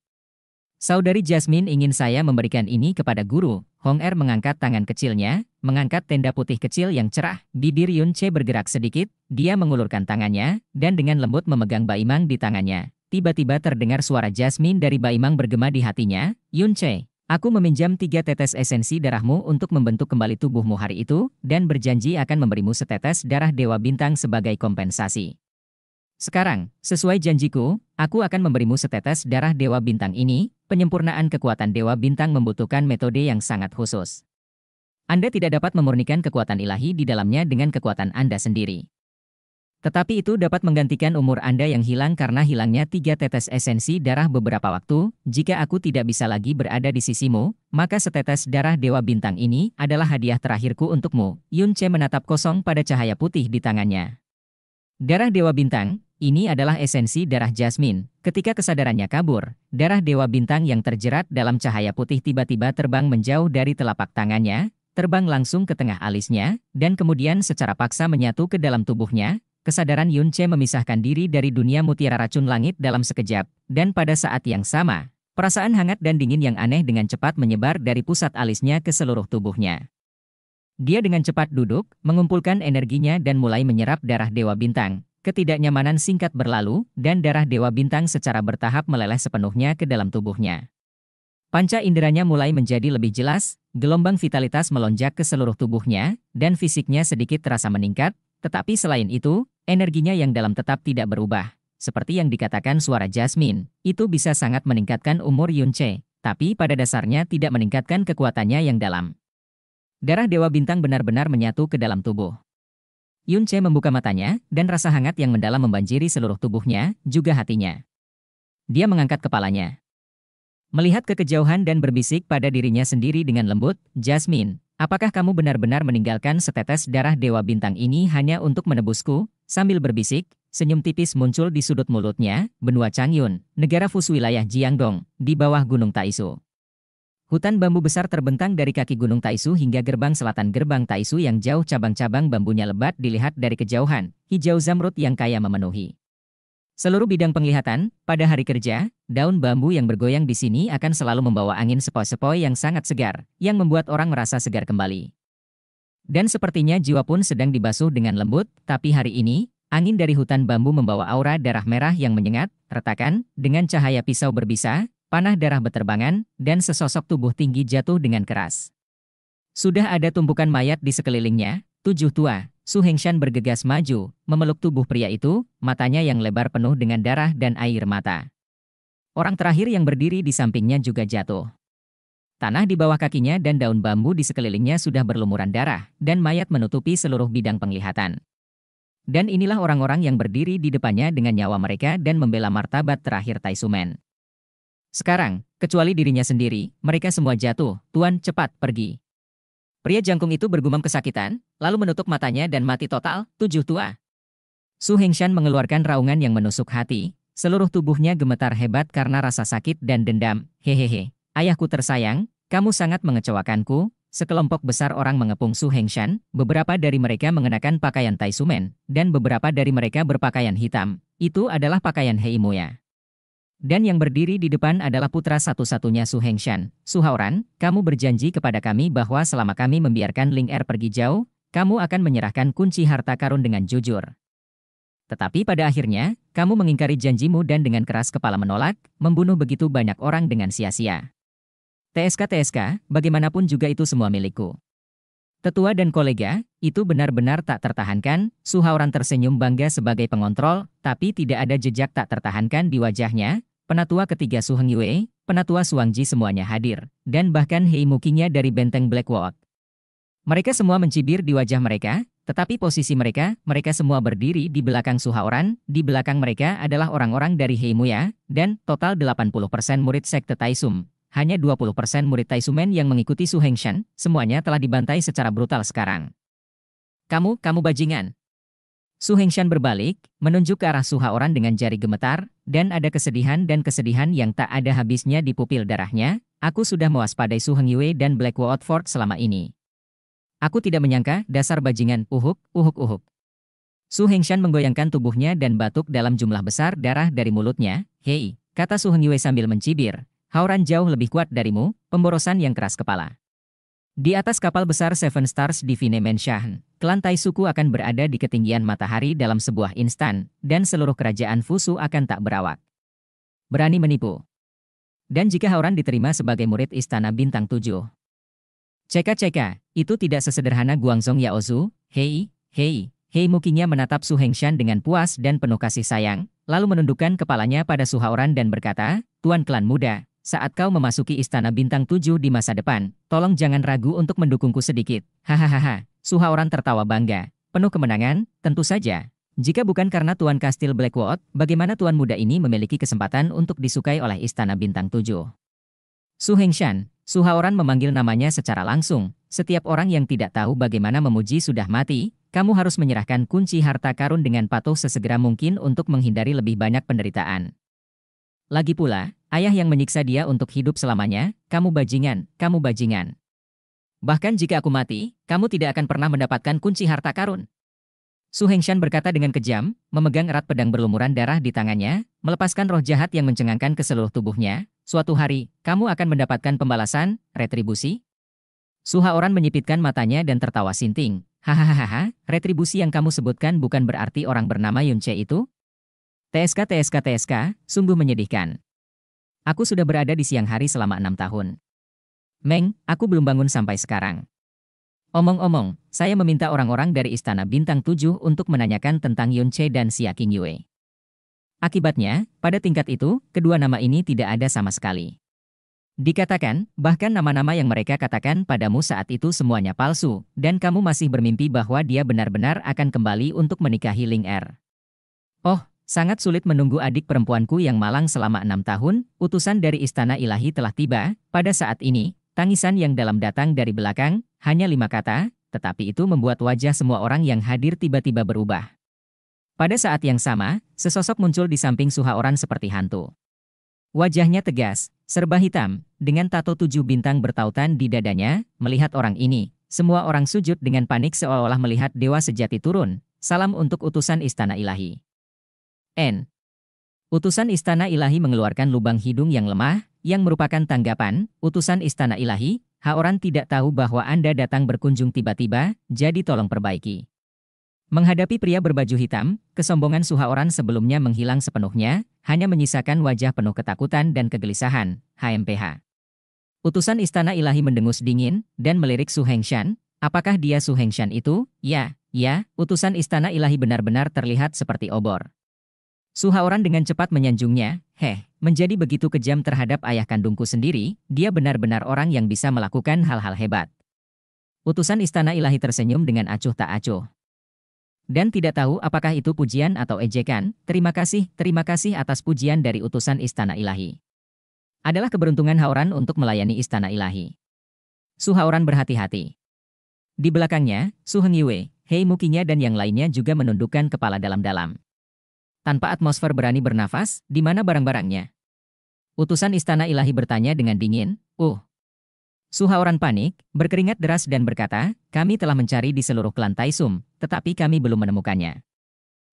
Saudari Jasmine ingin saya memberikan ini kepada guru. Hong Er mengangkat tangan kecilnya, mengangkat tenda putih kecil yang cerah. Bibir Yun Che bergerak sedikit, dia mengulurkan tangannya, dan dengan lembut memegang Baimang di tangannya. Tiba-tiba terdengar suara Jasmine dari Baimang bergema di hatinya, Yun Che, aku meminjam tiga tetes esensi darahmu untuk membentuk kembali tubuhmu hari itu, dan berjanji akan memberimu setetes darah Dewa Bintang sebagai kompensasi. Sekarang, sesuai janjiku, aku akan memberimu setetes darah Dewa Bintang ini, penyempurnaan kekuatan Dewa Bintang membutuhkan metode yang sangat khusus. Anda tidak dapat memurnikan kekuatan ilahi di dalamnya dengan kekuatan Anda sendiri. Tetapi itu dapat menggantikan umur Anda yang hilang karena hilangnya tiga tetes esensi darah beberapa waktu. Jika aku tidak bisa lagi berada di sisimu, maka setetes darah Dewa Bintang ini adalah hadiah terakhirku untukmu. Yun Che menatap kosong pada cahaya putih di tangannya. Darah Dewa Bintang, ini adalah esensi darah Jasmine. Ketika kesadarannya kabur, darah Dewa Bintang yang terjerat dalam cahaya putih tiba-tiba terbang menjauh dari telapak tangannya, terbang langsung ke tengah alisnya, dan kemudian secara paksa menyatu ke dalam tubuhnya, kesadaran Yun Yunche memisahkan diri dari dunia mutiara racun langit dalam sekejap, dan pada saat yang sama, perasaan hangat dan dingin yang aneh dengan cepat menyebar dari pusat alisnya ke seluruh tubuhnya. Dia dengan cepat duduk, mengumpulkan energinya dan mulai menyerap darah Dewa Bintang. Ketidaknyamanan singkat berlalu, dan darah Dewa Bintang secara bertahap meleleh sepenuhnya ke dalam tubuhnya. Panca inderanya mulai menjadi lebih jelas, gelombang vitalitas melonjak ke seluruh tubuhnya, dan fisiknya sedikit terasa meningkat, tetapi selain itu, Energinya yang dalam tetap tidak berubah, seperti yang dikatakan suara Jasmine, itu bisa sangat meningkatkan umur Yunche, tapi pada dasarnya tidak meningkatkan kekuatannya yang dalam. Darah Dewa Bintang benar-benar menyatu ke dalam tubuh. Yunche membuka matanya, dan rasa hangat yang mendalam membanjiri seluruh tubuhnya, juga hatinya. Dia mengangkat kepalanya. Melihat ke kejauhan dan berbisik pada dirinya sendiri dengan lembut, Jasmine, apakah kamu benar-benar meninggalkan setetes darah dewa bintang ini hanya untuk menebusku? Sambil berbisik, senyum tipis muncul di sudut mulutnya, benua Changyun, negara Fus wilayah Jiangdong, di bawah Gunung Taisu. Hutan bambu besar terbentang dari kaki Gunung Taisu hingga gerbang selatan gerbang Taisu yang jauh cabang-cabang bambunya lebat dilihat dari kejauhan, hijau zamrud yang kaya memenuhi. Seluruh bidang penglihatan, pada hari kerja, daun bambu yang bergoyang di sini akan selalu membawa angin sepoi-sepoi yang sangat segar, yang membuat orang merasa segar kembali. Dan sepertinya jiwa pun sedang dibasuh dengan lembut, tapi hari ini, angin dari hutan bambu membawa aura darah merah yang menyengat, retakan, dengan cahaya pisau berbisa, panah darah berterbangan, dan sesosok tubuh tinggi jatuh dengan keras. Sudah ada tumpukan mayat di sekelilingnya, tujuh tua, Su Hengshan bergegas maju, memeluk tubuh pria itu, matanya yang lebar penuh dengan darah dan air mata. Orang terakhir yang berdiri di sampingnya juga jatuh. Tanah di bawah kakinya dan daun bambu di sekelilingnya sudah berlumuran darah, dan mayat menutupi seluruh bidang penglihatan. Dan inilah orang-orang yang berdiri di depannya dengan nyawa mereka dan membela martabat terakhir Taisumen. Sekarang, kecuali dirinya sendiri, mereka semua jatuh, Tuan cepat pergi. Pria jangkung itu bergumam kesakitan, lalu menutup matanya dan mati total, tujuh tua. Su Hengshan mengeluarkan raungan yang menusuk hati, seluruh tubuhnya gemetar hebat karena rasa sakit dan dendam, hehehe. Ayahku tersayang, kamu sangat mengecewakanku, sekelompok besar orang mengepung Su Hengshan, beberapa dari mereka mengenakan pakaian tai sumen, dan beberapa dari mereka berpakaian hitam. Itu adalah pakaian Heimoya. Dan yang berdiri di depan adalah putra satu-satunya Su Hengshan. Su Haoran, kamu berjanji kepada kami bahwa selama kami membiarkan Ling Er pergi jauh, kamu akan menyerahkan kunci harta karun dengan jujur. Tetapi pada akhirnya, kamu mengingkari janjimu dan dengan keras kepala menolak, membunuh begitu banyak orang dengan sia-sia. TSK-TSK, bagaimanapun juga itu semua milikku. Tetua dan kolega, itu benar-benar tak tertahankan, Suhauran tersenyum bangga sebagai pengontrol, tapi tidak ada jejak tak tertahankan di wajahnya, Penatua ketiga Su Heng Yue, Penatua Suang Ji semuanya hadir, dan bahkan Hei Mukinya dari benteng Black Blackwalk. Mereka semua mencibir di wajah mereka, tetapi posisi mereka, mereka semua berdiri di belakang Suhaoran, di belakang mereka adalah orang-orang dari Hei Muya, dan total 80% murid sekte Taisum. Hanya 20% murid Taisumen yang mengikuti Su Hengshan, semuanya telah dibantai secara brutal sekarang. Kamu, kamu bajingan. Su Hengshan berbalik, menunjuk ke arah Suha Oran dengan jari gemetar, dan ada kesedihan dan kesedihan yang tak ada habisnya di pupil darahnya, aku sudah mewaspadai Su Heng Yue dan Black Watford selama ini. Aku tidak menyangka dasar bajingan, uhuk, uhuk, uhuk. Su Hengshan menggoyangkan tubuhnya dan batuk dalam jumlah besar darah dari mulutnya, hei, kata Su Heng Yue sambil mencibir, Hauran jauh lebih kuat darimu, pemborosan yang keras kepala. Di atas kapal besar Seven Stars di Vinemenshahen, klan Tai Suku akan berada di ketinggian matahari dalam sebuah instan, dan seluruh kerajaan Fusu akan tak berawak. Berani menipu. Dan jika Hauran diterima sebagai murid Istana Bintang 7. Ceka-ceka, itu tidak sesederhana Guangzong Yaozu, hei, hei, hei mukinya menatap Su Hengshan dengan puas dan penuh kasih sayang, lalu menundukkan kepalanya pada Su Hauran dan berkata, Tuan Klan Muda, saat kau memasuki istana bintang 7 di masa depan, tolong jangan ragu untuk mendukungku sedikit. Hahaha, Suhaoran tertawa bangga. Penuh kemenangan, tentu saja. Jika bukan karena Tuan Kastil Blackwood, bagaimana Tuan Muda ini memiliki kesempatan untuk disukai oleh Istana Bintang 7? Su Hengshan, Suhaoran memanggil namanya secara langsung. Setiap orang yang tidak tahu bagaimana memuji sudah mati, kamu harus menyerahkan kunci harta karun dengan patuh sesegera mungkin untuk menghindari lebih banyak penderitaan. Lagi pula, Ayah yang menyiksa dia untuk hidup selamanya, kamu bajingan, kamu bajingan. Bahkan jika aku mati, kamu tidak akan pernah mendapatkan kunci harta karun. Su Hengshan berkata dengan kejam, memegang erat pedang berlumuran darah di tangannya, melepaskan roh jahat yang mencengangkan ke seluruh tubuhnya. Suatu hari, kamu akan mendapatkan pembalasan, retribusi. Suha Oran menyipitkan matanya dan tertawa sinting. Hahaha, retribusi yang kamu sebutkan bukan berarti orang bernama Yunche itu? TSK TSK TSK, sungguh menyedihkan. Aku sudah berada di siang hari selama enam tahun. Meng, aku belum bangun sampai sekarang. Omong-omong, saya meminta orang-orang dari Istana Bintang 7 untuk menanyakan tentang Yun Che dan Xia King Yue. Akibatnya, pada tingkat itu, kedua nama ini tidak ada sama sekali. Dikatakan, bahkan nama-nama yang mereka katakan padamu saat itu semuanya palsu, dan kamu masih bermimpi bahwa dia benar-benar akan kembali untuk menikahi Ling Er. Oh, Sangat sulit menunggu adik perempuanku yang malang selama enam tahun, utusan dari istana ilahi telah tiba, pada saat ini, tangisan yang dalam datang dari belakang, hanya lima kata, tetapi itu membuat wajah semua orang yang hadir tiba-tiba berubah. Pada saat yang sama, sesosok muncul di samping suha orang seperti hantu. Wajahnya tegas, serba hitam, dengan tato tujuh bintang bertautan di dadanya, melihat orang ini, semua orang sujud dengan panik seolah-olah melihat dewa sejati turun, salam untuk utusan istana ilahi. N. Utusan Istana Ilahi mengeluarkan lubang hidung yang lemah, yang merupakan tanggapan, utusan Istana Ilahi, Haoran tidak tahu bahwa Anda datang berkunjung tiba-tiba, jadi tolong perbaiki. Menghadapi pria berbaju hitam, kesombongan Suhaoran sebelumnya menghilang sepenuhnya, hanya menyisakan wajah penuh ketakutan dan kegelisahan, HMPH. Utusan Istana Ilahi mendengus dingin, dan melirik Su Hengshan, apakah dia Su Hengshan itu? Ya, ya, utusan Istana Ilahi benar-benar terlihat seperti obor. Suhaoran dengan cepat menyanjungnya, heh, menjadi begitu kejam terhadap ayah kandungku sendiri, dia benar-benar orang yang bisa melakukan hal-hal hebat. Utusan istana ilahi tersenyum dengan acuh tak acuh. Dan tidak tahu apakah itu pujian atau ejekan, terima kasih, terima kasih atas pujian dari utusan istana ilahi. Adalah keberuntungan Haoran untuk melayani istana ilahi. Suhaoran berhati-hati. Di belakangnya, Su Heng Yue, Hei Mukinya dan yang lainnya juga menundukkan kepala dalam-dalam tanpa atmosfer berani bernafas, di mana barang-barangnya? Utusan istana ilahi bertanya dengan dingin, Uh. Suhaoran panik, berkeringat deras dan berkata, kami telah mencari di seluruh klan Taisum, tetapi kami belum menemukannya.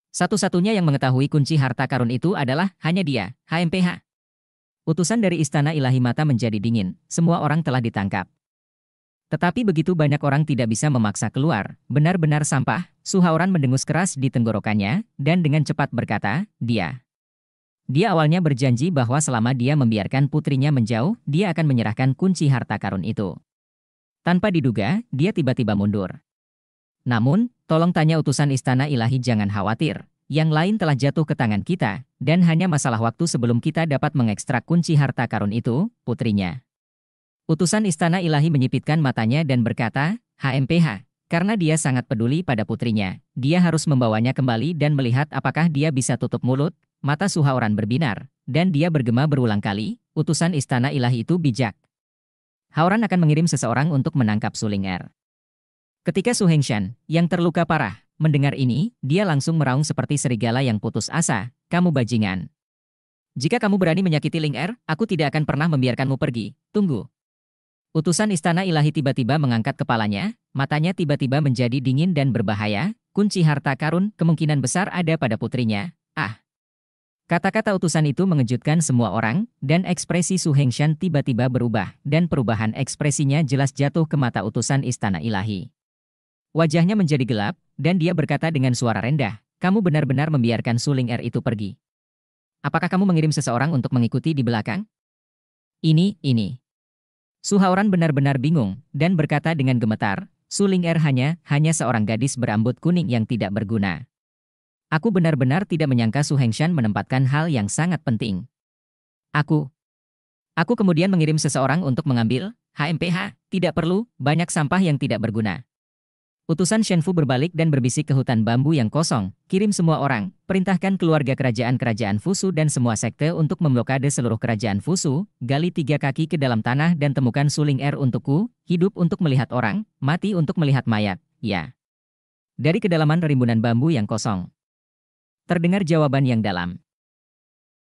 Satu-satunya yang mengetahui kunci harta karun itu adalah hanya dia, HMPH. Utusan dari istana ilahi mata menjadi dingin, semua orang telah ditangkap. Tetapi begitu banyak orang tidak bisa memaksa keluar, benar-benar sampah, Suhauran mendengus keras di tenggorokannya, dan dengan cepat berkata, dia. Dia awalnya berjanji bahwa selama dia membiarkan putrinya menjauh, dia akan menyerahkan kunci harta karun itu. Tanpa diduga, dia tiba-tiba mundur. Namun, tolong tanya utusan istana ilahi jangan khawatir, yang lain telah jatuh ke tangan kita, dan hanya masalah waktu sebelum kita dapat mengekstrak kunci harta karun itu, putrinya. Utusan istana ilahi menyipitkan matanya dan berkata, HMPH, karena dia sangat peduli pada putrinya, dia harus membawanya kembali dan melihat apakah dia bisa tutup mulut, mata Suhauran berbinar, dan dia bergema berulang kali, utusan istana ilahi itu bijak. Hauran akan mengirim seseorang untuk menangkap Suling Er. Ketika Su Hengshan, yang terluka parah, mendengar ini, dia langsung meraung seperti serigala yang putus asa, kamu bajingan. Jika kamu berani menyakiti Ling Er, aku tidak akan pernah membiarkanmu pergi, tunggu, Utusan istana ilahi tiba-tiba mengangkat kepalanya, matanya tiba-tiba menjadi dingin dan berbahaya, kunci harta karun kemungkinan besar ada pada putrinya. Ah! Kata-kata utusan itu mengejutkan semua orang, dan ekspresi Su Hengshan tiba-tiba berubah, dan perubahan ekspresinya jelas jatuh ke mata utusan istana ilahi. Wajahnya menjadi gelap, dan dia berkata dengan suara rendah, kamu benar-benar membiarkan Suling Er itu pergi. Apakah kamu mengirim seseorang untuk mengikuti di belakang? Ini, ini, Suhauran benar-benar bingung, dan berkata dengan gemetar, Suling Er hanya, hanya seorang gadis berambut kuning yang tidak berguna. Aku benar-benar tidak menyangka Su Hengshan menempatkan hal yang sangat penting. Aku. Aku kemudian mengirim seseorang untuk mengambil, HMPH, tidak perlu, banyak sampah yang tidak berguna. Utusan Shenfu berbalik dan berbisik ke hutan bambu yang kosong, kirim semua orang, perintahkan keluarga kerajaan-kerajaan Fusu dan semua sekte untuk memblokade seluruh kerajaan Fusu, gali tiga kaki ke dalam tanah dan temukan suling air er untukku, hidup untuk melihat orang, mati untuk melihat mayat, ya. Dari kedalaman rimbunan bambu yang kosong. Terdengar jawaban yang dalam.